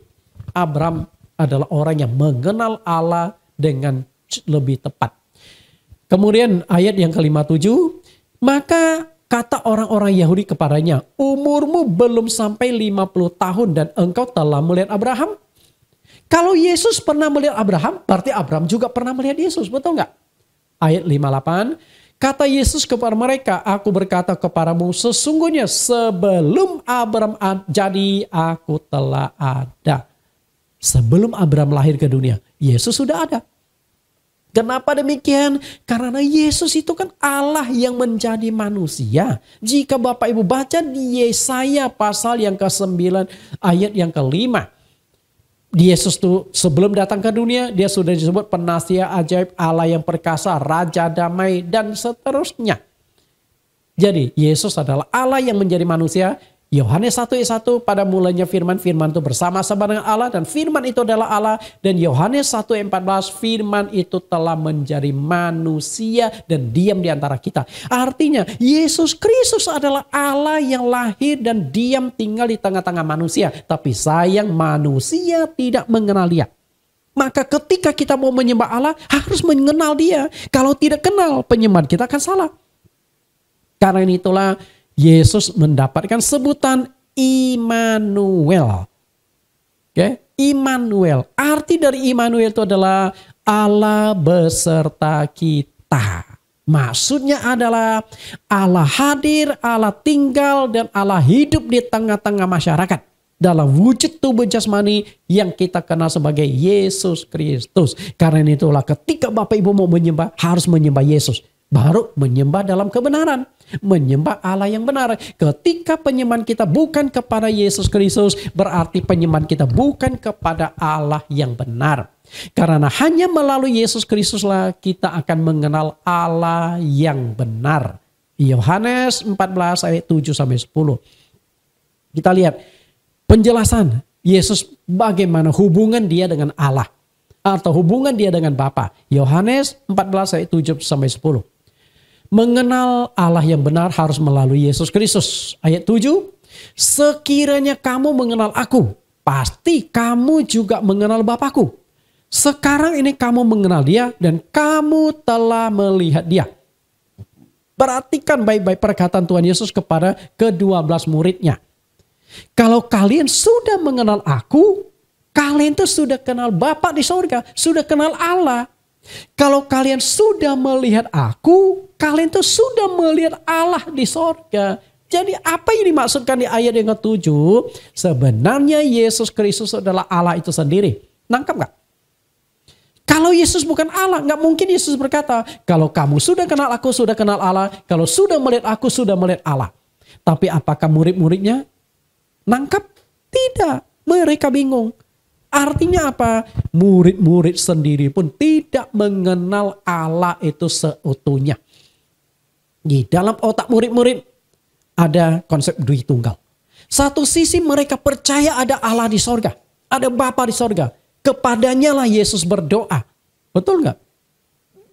Abraham adalah orang yang mengenal Allah dengan lebih tepat. Kemudian ayat yang ke-57, maka kata orang-orang Yahudi kepadanya, umurmu belum sampai 50 tahun dan engkau telah melihat Abraham. Kalau Yesus pernah melihat Abraham, berarti Abraham juga pernah melihat Yesus, betul nggak? Ayat 58, kata Yesus kepada mereka, aku berkata kepadamu, sesungguhnya sebelum Abraham jadi, aku telah ada. Sebelum Abraham lahir ke dunia, Yesus sudah ada. Kenapa demikian? Karena Yesus itu kan Allah yang menjadi manusia. Jika Bapak Ibu baca di Yesaya pasal yang ke-9 ayat yang ke-5. Yesus itu sebelum datang ke dunia dia sudah disebut penasihat ajaib Allah yang perkasa, raja damai dan seterusnya. Jadi Yesus adalah Allah yang menjadi manusia Yohanes 1 ayat 1 pada mulanya firman firman itu bersama-sama dengan Allah dan firman itu adalah Allah dan Yohanes 1 ayat 14 firman itu telah menjadi manusia dan diam di antara kita. Artinya Yesus Kristus adalah Allah yang lahir dan diam tinggal di tengah-tengah manusia. Tapi sayang manusia tidak mengenal dia. Maka ketika kita mau menyembah Allah harus mengenal dia. Kalau tidak kenal penyembahan kita akan salah. Karena itulah Yesus mendapatkan sebutan Immanuel. Oke, okay? Immanuel. Arti dari Immanuel itu adalah Allah beserta kita. Maksudnya adalah Allah hadir, Allah tinggal, dan Allah hidup di tengah-tengah masyarakat. Dalam wujud tubuh jasmani yang kita kenal sebagai Yesus Kristus. Karena itulah ketika Bapak Ibu mau menyembah, harus menyembah Yesus baru menyembah dalam kebenaran, menyembah Allah yang benar. Ketika penyembahan kita bukan kepada Yesus Kristus, berarti penyembahan kita bukan kepada Allah yang benar. Karena hanya melalui Yesus Kristuslah kita akan mengenal Allah yang benar. Yohanes 14 ayat 7 sampai 10. Kita lihat penjelasan Yesus bagaimana hubungan dia dengan Allah atau hubungan dia dengan Bapa. Yohanes 14 ayat 7 sampai 10. Mengenal Allah yang benar harus melalui Yesus Kristus. Ayat 7, sekiranya kamu mengenal aku, pasti kamu juga mengenal Bapakku. Sekarang ini kamu mengenal dia dan kamu telah melihat dia. Perhatikan baik-baik perkataan Tuhan Yesus kepada kedua belas muridnya. Kalau kalian sudah mengenal aku, kalian itu sudah kenal Bapak di surga, sudah kenal Allah. Kalau kalian sudah melihat aku, kalian tuh sudah melihat Allah di sorga. Jadi apa yang dimaksudkan di ayat yang ketujuh? Sebenarnya Yesus Kristus adalah Allah itu sendiri. Nangkap nggak? Kalau Yesus bukan Allah, nggak mungkin Yesus berkata, kalau kamu sudah kenal aku, sudah kenal Allah. Kalau sudah melihat aku, sudah melihat Allah. Tapi apakah murid-muridnya nangkap? Tidak. Mereka bingung. Artinya apa? Murid-murid sendiri pun tidak mengenal Allah itu seutuhnya. Di dalam otak murid-murid ada konsep duit Tunggal. Satu sisi mereka percaya ada Allah di sorga. Ada Bapa di sorga. Kepadanya lah Yesus berdoa. Betul nggak?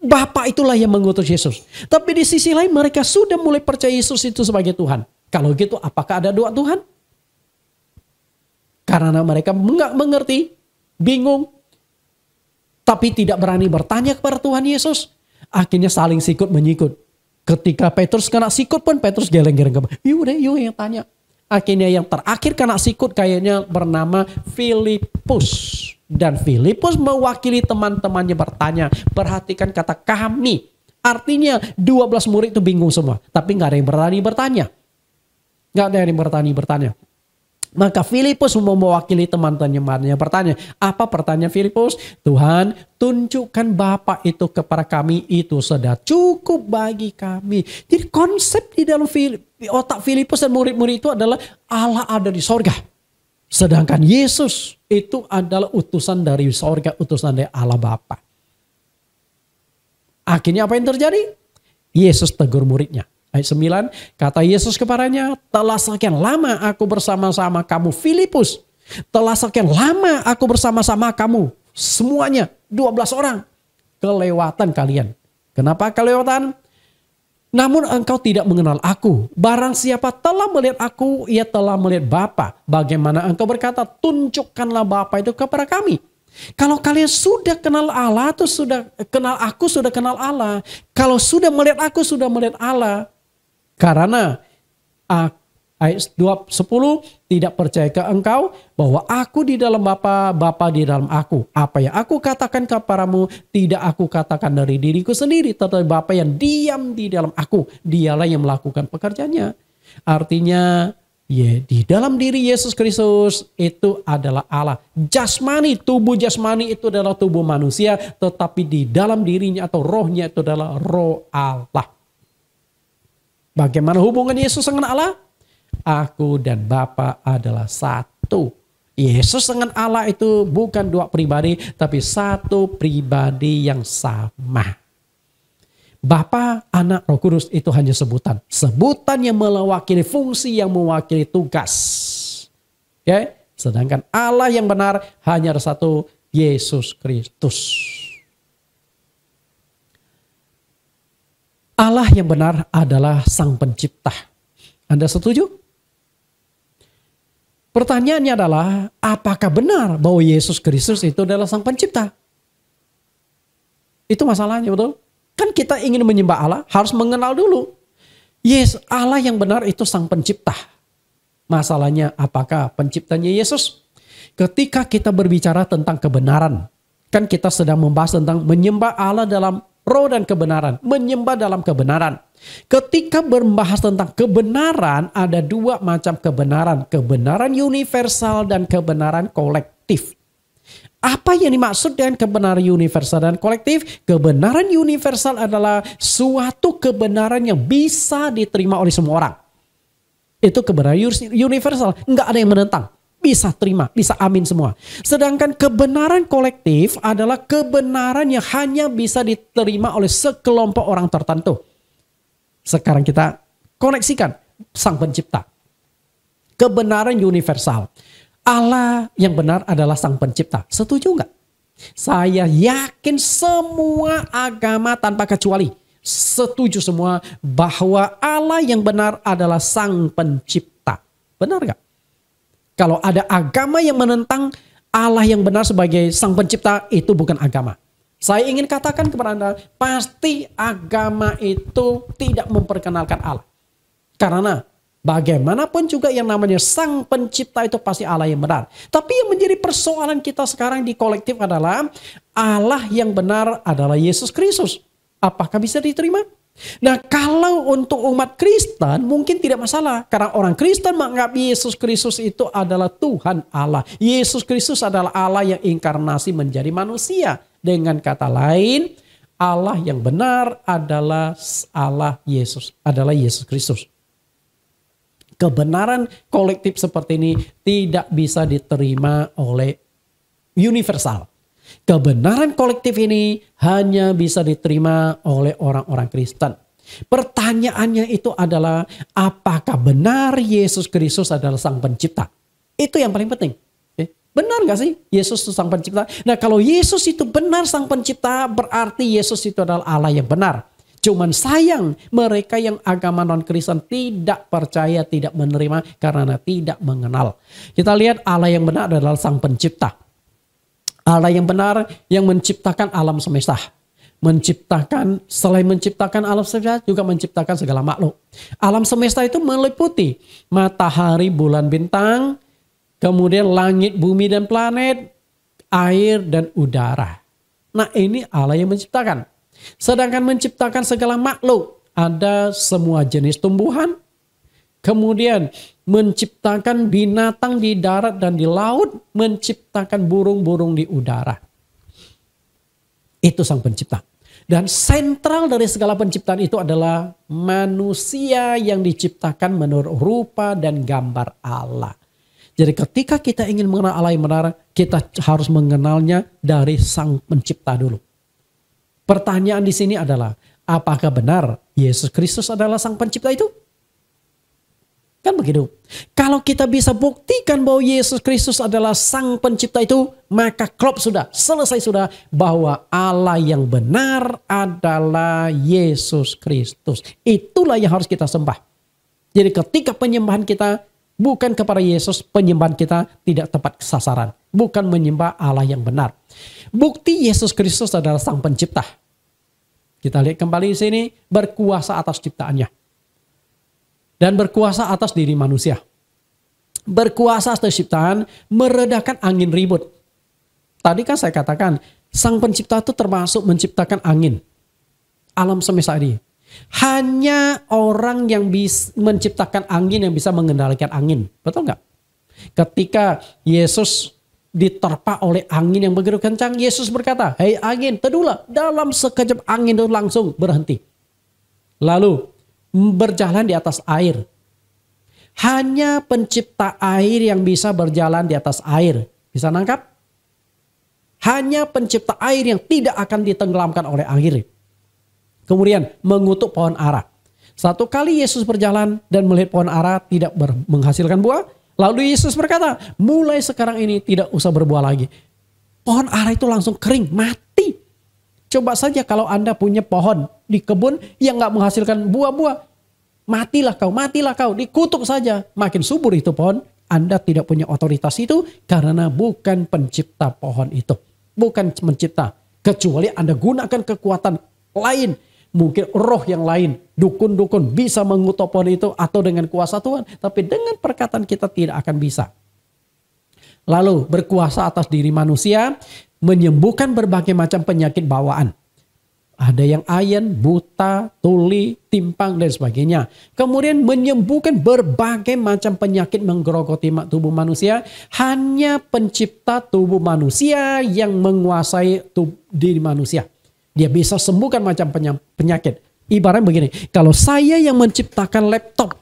Bapak itulah yang mengutus Yesus. Tapi di sisi lain mereka sudah mulai percaya Yesus itu sebagai Tuhan. Kalau gitu apakah ada doa Tuhan? Karena mereka nggak mengerti, bingung, tapi tidak berani bertanya kepada Tuhan Yesus. Akhirnya saling sikut menyikut. Ketika Petrus kena sikut pun Petrus geleng-geleng kepala. Yuk deh, yuk yang tanya. Akhirnya yang terakhir kena sikut kayaknya bernama Filipus. Dan Filipus mewakili teman-temannya bertanya. Perhatikan kata kami. Artinya 12 murid itu bingung semua. Tapi nggak ada yang berani bertanya. Nggak ada yang berani bertanya. Maka Filipus mewakili teman-temannya bertanya, apa pertanyaan Filipus? Tuhan, tunjukkan Bapak itu kepada kami, itu sudah cukup bagi kami. Jadi konsep di dalam otak Filipus dan murid-murid itu adalah Allah ada di sorga. Sedangkan Yesus itu adalah utusan dari sorga, utusan dari Allah Bapa. Akhirnya apa yang terjadi? Yesus tegur muridnya. Ayat 9, kata Yesus kepadanya, telah sekian lama aku bersama-sama kamu Filipus. Telah sekian lama aku bersama-sama kamu semuanya, 12 orang. Kelewatan kalian. Kenapa kelewatan? Namun engkau tidak mengenal aku. Barang siapa telah melihat aku, ia telah melihat Bapa. Bagaimana engkau berkata, tunjukkanlah Bapa itu kepada kami. Kalau kalian sudah kenal Allah, itu sudah kenal aku, sudah kenal Allah. Kalau sudah melihat aku, sudah melihat Allah. Karena ayat 20 tidak percaya ke engkau bahwa aku di dalam Bapa, Bapa di dalam aku. Apa yang aku katakan kepadamu tidak aku katakan dari diriku sendiri, tetapi Bapa yang diam di dalam aku, dialah yang melakukan pekerjaannya. Artinya ya, di dalam diri Yesus Kristus itu adalah Allah. Jasmani, tubuh jasmani itu adalah tubuh manusia, tetapi di dalam dirinya atau rohnya itu adalah roh Allah. Bagaimana hubungan Yesus dengan Allah? Aku dan Bapa adalah satu. Yesus dengan Allah itu bukan dua pribadi, tapi satu pribadi yang sama. Bapa, Anak, Roh Kudus itu hanya sebutan. Sebutan yang mewakili fungsi yang mewakili tugas. Oke? Ya, okay? Sedangkan Allah yang benar hanya ada satu, Yesus Kristus. Allah yang benar adalah sang pencipta. Anda setuju? Pertanyaannya adalah, apakah benar bahwa Yesus Kristus itu adalah sang pencipta? Itu masalahnya, betul? Kan kita ingin menyembah Allah, harus mengenal dulu. Yes, Allah yang benar itu sang pencipta. Masalahnya apakah penciptanya Yesus? Ketika kita berbicara tentang kebenaran, kan kita sedang membahas tentang menyembah Allah dalam roh dan kebenaran, menyembah dalam kebenaran. Ketika membahas tentang kebenaran, ada dua macam kebenaran, kebenaran universal dan kebenaran kolektif. Apa yang dimaksud dengan kebenaran universal dan kolektif? Kebenaran universal adalah suatu kebenaran yang bisa diterima oleh semua orang. Itu kebenaran universal, nggak ada yang menentang bisa terima, bisa amin semua. Sedangkan kebenaran kolektif adalah kebenaran yang hanya bisa diterima oleh sekelompok orang tertentu. Sekarang kita koneksikan sang pencipta. Kebenaran universal. Allah yang benar adalah sang pencipta. Setuju nggak? Saya yakin semua agama tanpa kecuali setuju semua bahwa Allah yang benar adalah sang pencipta. Benar nggak? Kalau ada agama yang menentang Allah yang benar sebagai sang pencipta itu bukan agama. Saya ingin katakan kepada Anda, pasti agama itu tidak memperkenalkan Allah. Karena bagaimanapun juga yang namanya sang pencipta itu pasti Allah yang benar. Tapi yang menjadi persoalan kita sekarang di kolektif adalah Allah yang benar adalah Yesus Kristus. Apakah bisa diterima? Nah kalau untuk umat Kristen mungkin tidak masalah. Karena orang Kristen menganggap Yesus Kristus itu adalah Tuhan Allah. Yesus Kristus adalah Allah yang inkarnasi menjadi manusia. Dengan kata lain Allah yang benar adalah Allah Yesus. Adalah Yesus Kristus. Kebenaran kolektif seperti ini tidak bisa diterima oleh universal. Kebenaran kolektif ini hanya bisa diterima oleh orang-orang Kristen. Pertanyaannya itu adalah apakah benar Yesus Kristus adalah sang pencipta? Itu yang paling penting. Eh, benar gak sih Yesus itu sang pencipta? Nah kalau Yesus itu benar sang pencipta berarti Yesus itu adalah Allah yang benar. Cuman sayang mereka yang agama non-Kristen tidak percaya, tidak menerima karena tidak mengenal. Kita lihat Allah yang benar adalah sang pencipta. Allah yang benar yang menciptakan alam semesta. Menciptakan, selain menciptakan alam semesta juga menciptakan segala makhluk. Alam semesta itu meliputi matahari, bulan, bintang, kemudian langit, bumi, dan planet, air, dan udara. Nah ini Allah yang menciptakan. Sedangkan menciptakan segala makhluk, ada semua jenis tumbuhan, Kemudian menciptakan binatang di darat dan di laut, menciptakan burung-burung di udara. Itu sang pencipta. Dan sentral dari segala penciptaan itu adalah manusia yang diciptakan menurut rupa dan gambar Allah. Jadi ketika kita ingin mengenal Allah yang benar, kita harus mengenalnya dari sang pencipta dulu. Pertanyaan di sini adalah, apakah benar Yesus Kristus adalah sang pencipta itu? Kan begitu. Kalau kita bisa buktikan bahwa Yesus Kristus adalah sang pencipta itu, maka klop sudah, selesai sudah bahwa Allah yang benar adalah Yesus Kristus. Itulah yang harus kita sembah. Jadi ketika penyembahan kita bukan kepada Yesus, penyembahan kita tidak tepat sasaran. Bukan menyembah Allah yang benar. Bukti Yesus Kristus adalah sang pencipta. Kita lihat kembali di sini, berkuasa atas ciptaannya dan berkuasa atas diri manusia. Berkuasa atas ciptaan, meredakan angin ribut. Tadi kan saya katakan, sang pencipta itu termasuk menciptakan angin. Alam semesta ini. Hanya orang yang bisa menciptakan angin yang bisa mengendalikan angin. Betul nggak? Ketika Yesus diterpa oleh angin yang begitu kencang, Yesus berkata, "Hei angin, teduhlah." Dalam sekejap angin itu langsung berhenti. Lalu berjalan di atas air. Hanya pencipta air yang bisa berjalan di atas air. Bisa nangkap? Hanya pencipta air yang tidak akan ditenggelamkan oleh air. Kemudian mengutuk pohon ara. Satu kali Yesus berjalan dan melihat pohon ara tidak menghasilkan buah. Lalu Yesus berkata, mulai sekarang ini tidak usah berbuah lagi. Pohon ara itu langsung kering, mati. Coba saja kalau Anda punya pohon di kebun yang nggak menghasilkan buah-buah. Matilah kau, matilah kau, dikutuk saja. Makin subur itu pohon, Anda tidak punya otoritas itu karena bukan pencipta pohon itu. Bukan mencipta, kecuali Anda gunakan kekuatan lain mungkin roh yang lain, dukun-dukun bisa mengutuk pohon itu atau dengan kuasa Tuhan, tapi dengan perkataan kita tidak akan bisa. Lalu berkuasa atas diri manusia menyembuhkan berbagai macam penyakit bawaan. Ada yang ayan buta, tuli, timpang, dan sebagainya. Kemudian menyembuhkan berbagai macam penyakit menggerogoti tubuh manusia. Hanya pencipta tubuh manusia yang menguasai tubuh diri manusia. Dia bisa sembuhkan macam penyakit. Ibarat begini, kalau saya yang menciptakan laptop,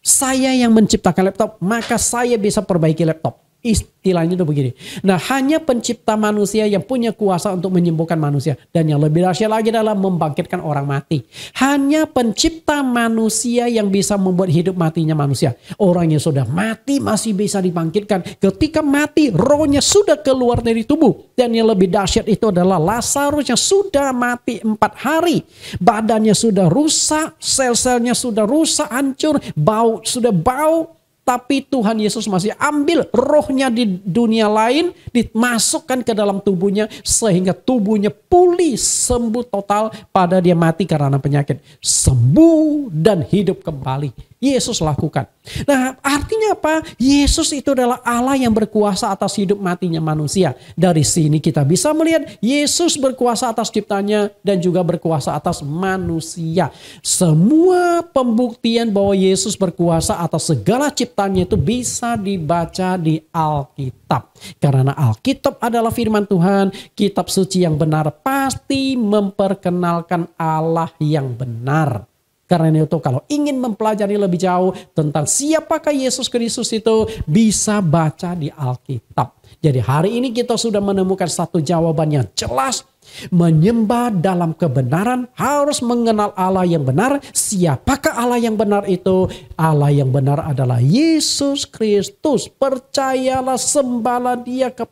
saya yang menciptakan laptop, maka saya bisa perbaiki laptop. Istilahnya itu begini. Nah hanya pencipta manusia yang punya kuasa untuk menyembuhkan manusia. Dan yang lebih dahsyat lagi adalah membangkitkan orang mati. Hanya pencipta manusia yang bisa membuat hidup matinya manusia. Orang yang sudah mati masih bisa dibangkitkan. Ketika mati rohnya sudah keluar dari tubuh. Dan yang lebih dahsyat itu adalah Lazarus yang sudah mati empat hari. Badannya sudah rusak, sel-selnya sudah rusak, hancur, bau sudah bau tapi Tuhan Yesus masih ambil rohnya di dunia lain, dimasukkan ke dalam tubuhnya sehingga tubuhnya pulih sembuh total pada dia mati karena penyakit. Sembuh dan hidup kembali Yesus lakukan. Nah, artinya apa? Yesus itu adalah Allah yang berkuasa atas hidup matinya manusia. Dari sini kita bisa melihat Yesus berkuasa atas ciptanya dan juga berkuasa atas manusia. Semua pembuktian bahwa Yesus berkuasa atas segala ciptanya itu bisa dibaca di Alkitab. Karena Alkitab adalah firman Tuhan, kitab suci yang benar pasti memperkenalkan Allah yang benar. Karena itu kalau ingin mempelajari lebih jauh tentang siapakah Yesus Kristus itu bisa baca di Alkitab. Jadi hari ini kita sudah menemukan satu jawaban yang jelas. Menyembah dalam kebenaran harus mengenal Allah yang benar. Siapakah Allah yang benar itu? Allah yang benar adalah Yesus Kristus. Percayalah, sembahlah dia ke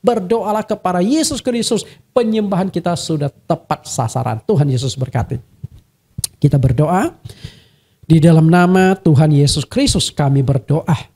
Berdoalah kepada Yesus Kristus, penyembahan kita sudah tepat sasaran. Tuhan Yesus berkati. Kita berdoa di dalam nama Tuhan Yesus Kristus kami berdoa.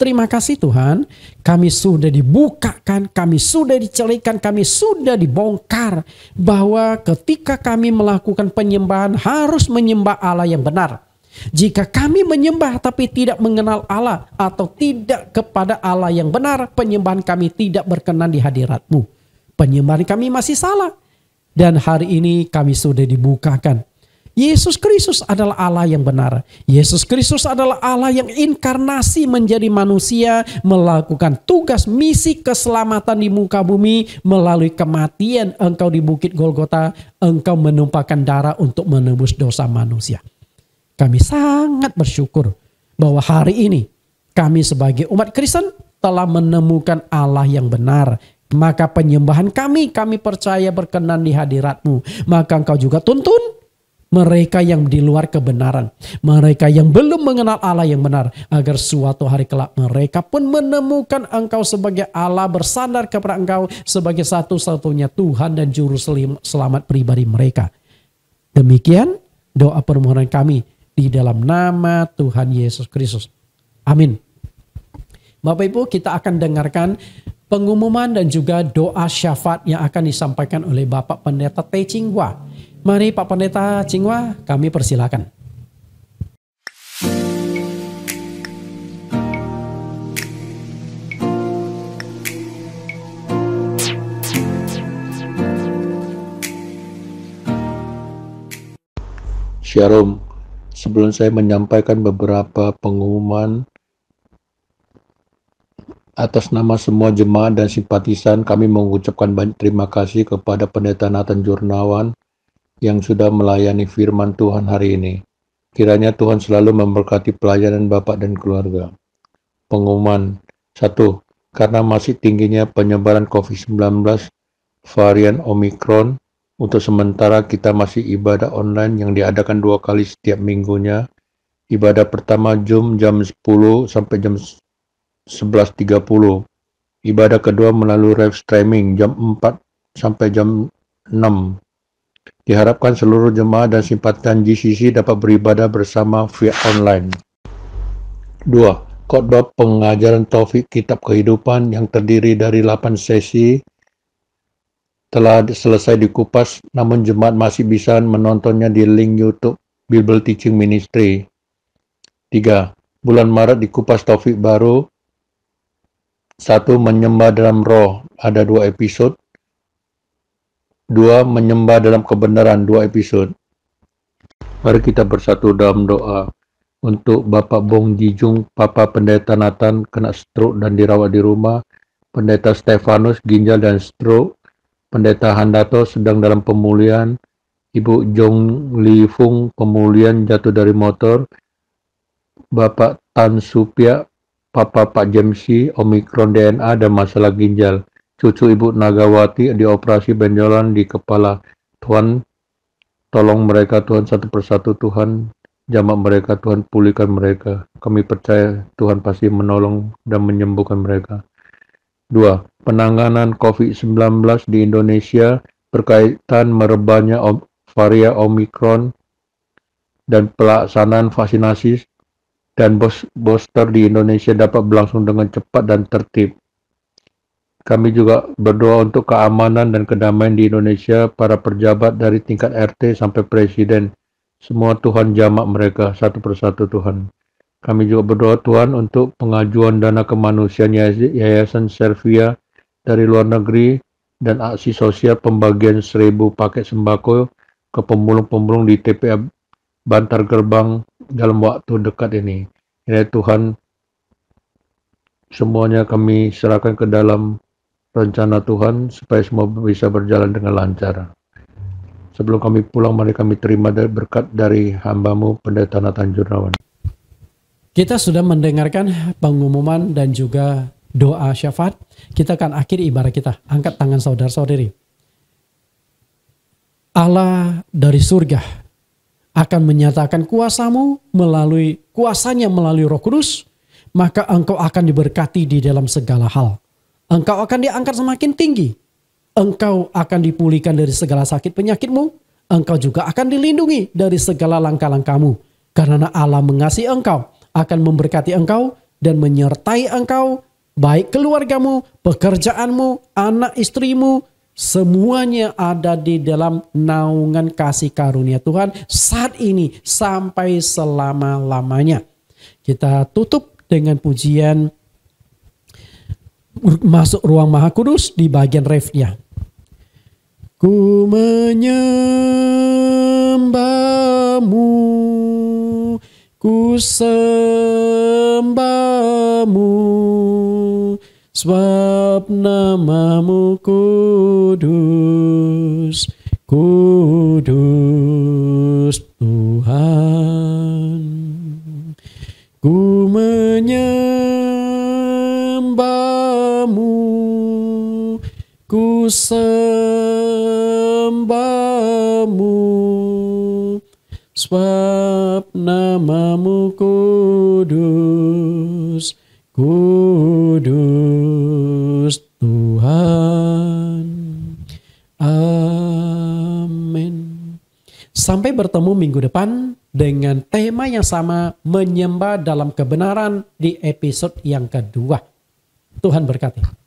Terima kasih Tuhan, kami sudah dibukakan, kami sudah dicelikan, kami sudah dibongkar bahwa ketika kami melakukan penyembahan harus menyembah Allah yang benar. Jika kami menyembah tapi tidak mengenal Allah atau tidak kepada Allah yang benar, penyembahan kami tidak berkenan di hadiratmu. Penyembahan kami masih salah. Dan hari ini kami sudah dibukakan Yesus Kristus adalah Allah yang benar. Yesus Kristus adalah Allah yang inkarnasi menjadi manusia, melakukan tugas misi keselamatan di muka bumi melalui kematian engkau di bukit Golgota, engkau menumpahkan darah untuk menebus dosa manusia. Kami sangat bersyukur bahwa hari ini kami sebagai umat Kristen telah menemukan Allah yang benar, maka penyembahan kami, kami percaya berkenan di hadiratmu. Maka engkau juga tuntun mereka yang di luar kebenaran, mereka yang belum mengenal Allah yang benar, agar suatu hari kelak mereka pun menemukan Engkau sebagai Allah, bersandar kepada Engkau sebagai satu-satunya Tuhan dan Juru Selamat pribadi mereka. Demikian doa permohonan kami di dalam nama Tuhan Yesus Kristus. Amin. Bapak Ibu, kita akan dengarkan pengumuman dan juga doa syafaat yang akan disampaikan oleh Bapak Pendeta Te Ching Mari Pak Pendeta Cingwa, kami persilakan. Shalom. Sebelum saya menyampaikan beberapa pengumuman atas nama semua jemaat dan simpatisan, kami mengucapkan banyak terima kasih kepada Pendeta Nathan Jurnawan yang sudah melayani firman Tuhan hari ini. Kiranya Tuhan selalu memberkati pelayanan Bapak dan keluarga. Pengumuman 1. Karena masih tingginya penyebaran COVID-19 varian Omikron, untuk sementara kita masih ibadah online yang diadakan dua kali setiap minggunya. Ibadah pertama Zoom jam 10 sampai jam 11.30. Ibadah kedua melalui live streaming jam 4 sampai jam 6 Diharapkan seluruh jemaah dan simpatisan GCC dapat beribadah bersama via online. 2. Khotbah pengajaran Taufik Kitab Kehidupan yang terdiri dari 8 sesi telah selesai dikupas namun jemaat masih bisa menontonnya di link YouTube Bible Teaching Ministry. 3. Bulan Maret dikupas Taufik baru satu menyembah dalam roh ada dua episode Dua, menyembah dalam kebenaran. Dua episode. Mari kita bersatu dalam doa untuk Bapak Bong Jijung, Papa Pendeta Nathan kena stroke dan dirawat di rumah, Pendeta Stefanus ginjal dan stroke, Pendeta Handato sedang dalam pemulihan, Ibu Jong Li Fung pemulihan jatuh dari motor, Bapak Tan Supia, Papa Pak Jemsi Omikron DNA dan masalah ginjal. Cucu Ibu Nagawati dioperasi benjolan di kepala. Tuhan, tolong mereka Tuhan satu persatu Tuhan. Jamak mereka Tuhan, pulihkan mereka. Kami percaya Tuhan pasti menolong dan menyembuhkan mereka. Dua Penanganan COVID-19 di Indonesia berkaitan merebaknya varian Omicron dan pelaksanaan vaksinasi dan booster di Indonesia dapat berlangsung dengan cepat dan tertib. Kami juga berdoa untuk keamanan dan kedamaian di Indonesia, para perjabat dari tingkat RT sampai presiden. Semua Tuhan jamak mereka satu persatu Tuhan. Kami juga berdoa Tuhan untuk pengajuan dana kemanusiaan Yayasan Servia dari luar negeri dan aksi sosial pembagian seribu paket sembako ke pemulung-pemulung di TPA Bantar Gerbang dalam waktu dekat ini. Ya Tuhan, semuanya kami serahkan ke dalam rencana Tuhan supaya semua bisa berjalan dengan lancar. Sebelum kami pulang, mari kami terima berkat dari hambamu Pendeta Nathan Jurnawan. Kita sudah mendengarkan pengumuman dan juga doa syafaat. Kita akan akhir ibarat kita. Angkat tangan saudara-saudari. Allah dari surga akan menyatakan kuasamu melalui kuasanya melalui roh kudus, maka engkau akan diberkati di dalam segala hal. Engkau akan diangkat semakin tinggi. Engkau akan dipulihkan dari segala sakit penyakitmu. Engkau juga akan dilindungi dari segala langkah-langkahmu. Karena Allah mengasihi engkau, akan memberkati engkau dan menyertai engkau, baik keluargamu, pekerjaanmu, anak istrimu, semuanya ada di dalam naungan kasih karunia Tuhan saat ini sampai selama-lamanya. Kita tutup dengan pujian masuk ruang maha kudus di bagian refnya. Ku menyembahmu, ku sembahmu, sebab namamu kudus, kudus Tuhan. Ku sembahmu sebab namamu kudus kudus Tuhan amin sampai bertemu minggu depan dengan tema yang sama menyembah dalam kebenaran di episode yang kedua Tuhan berkati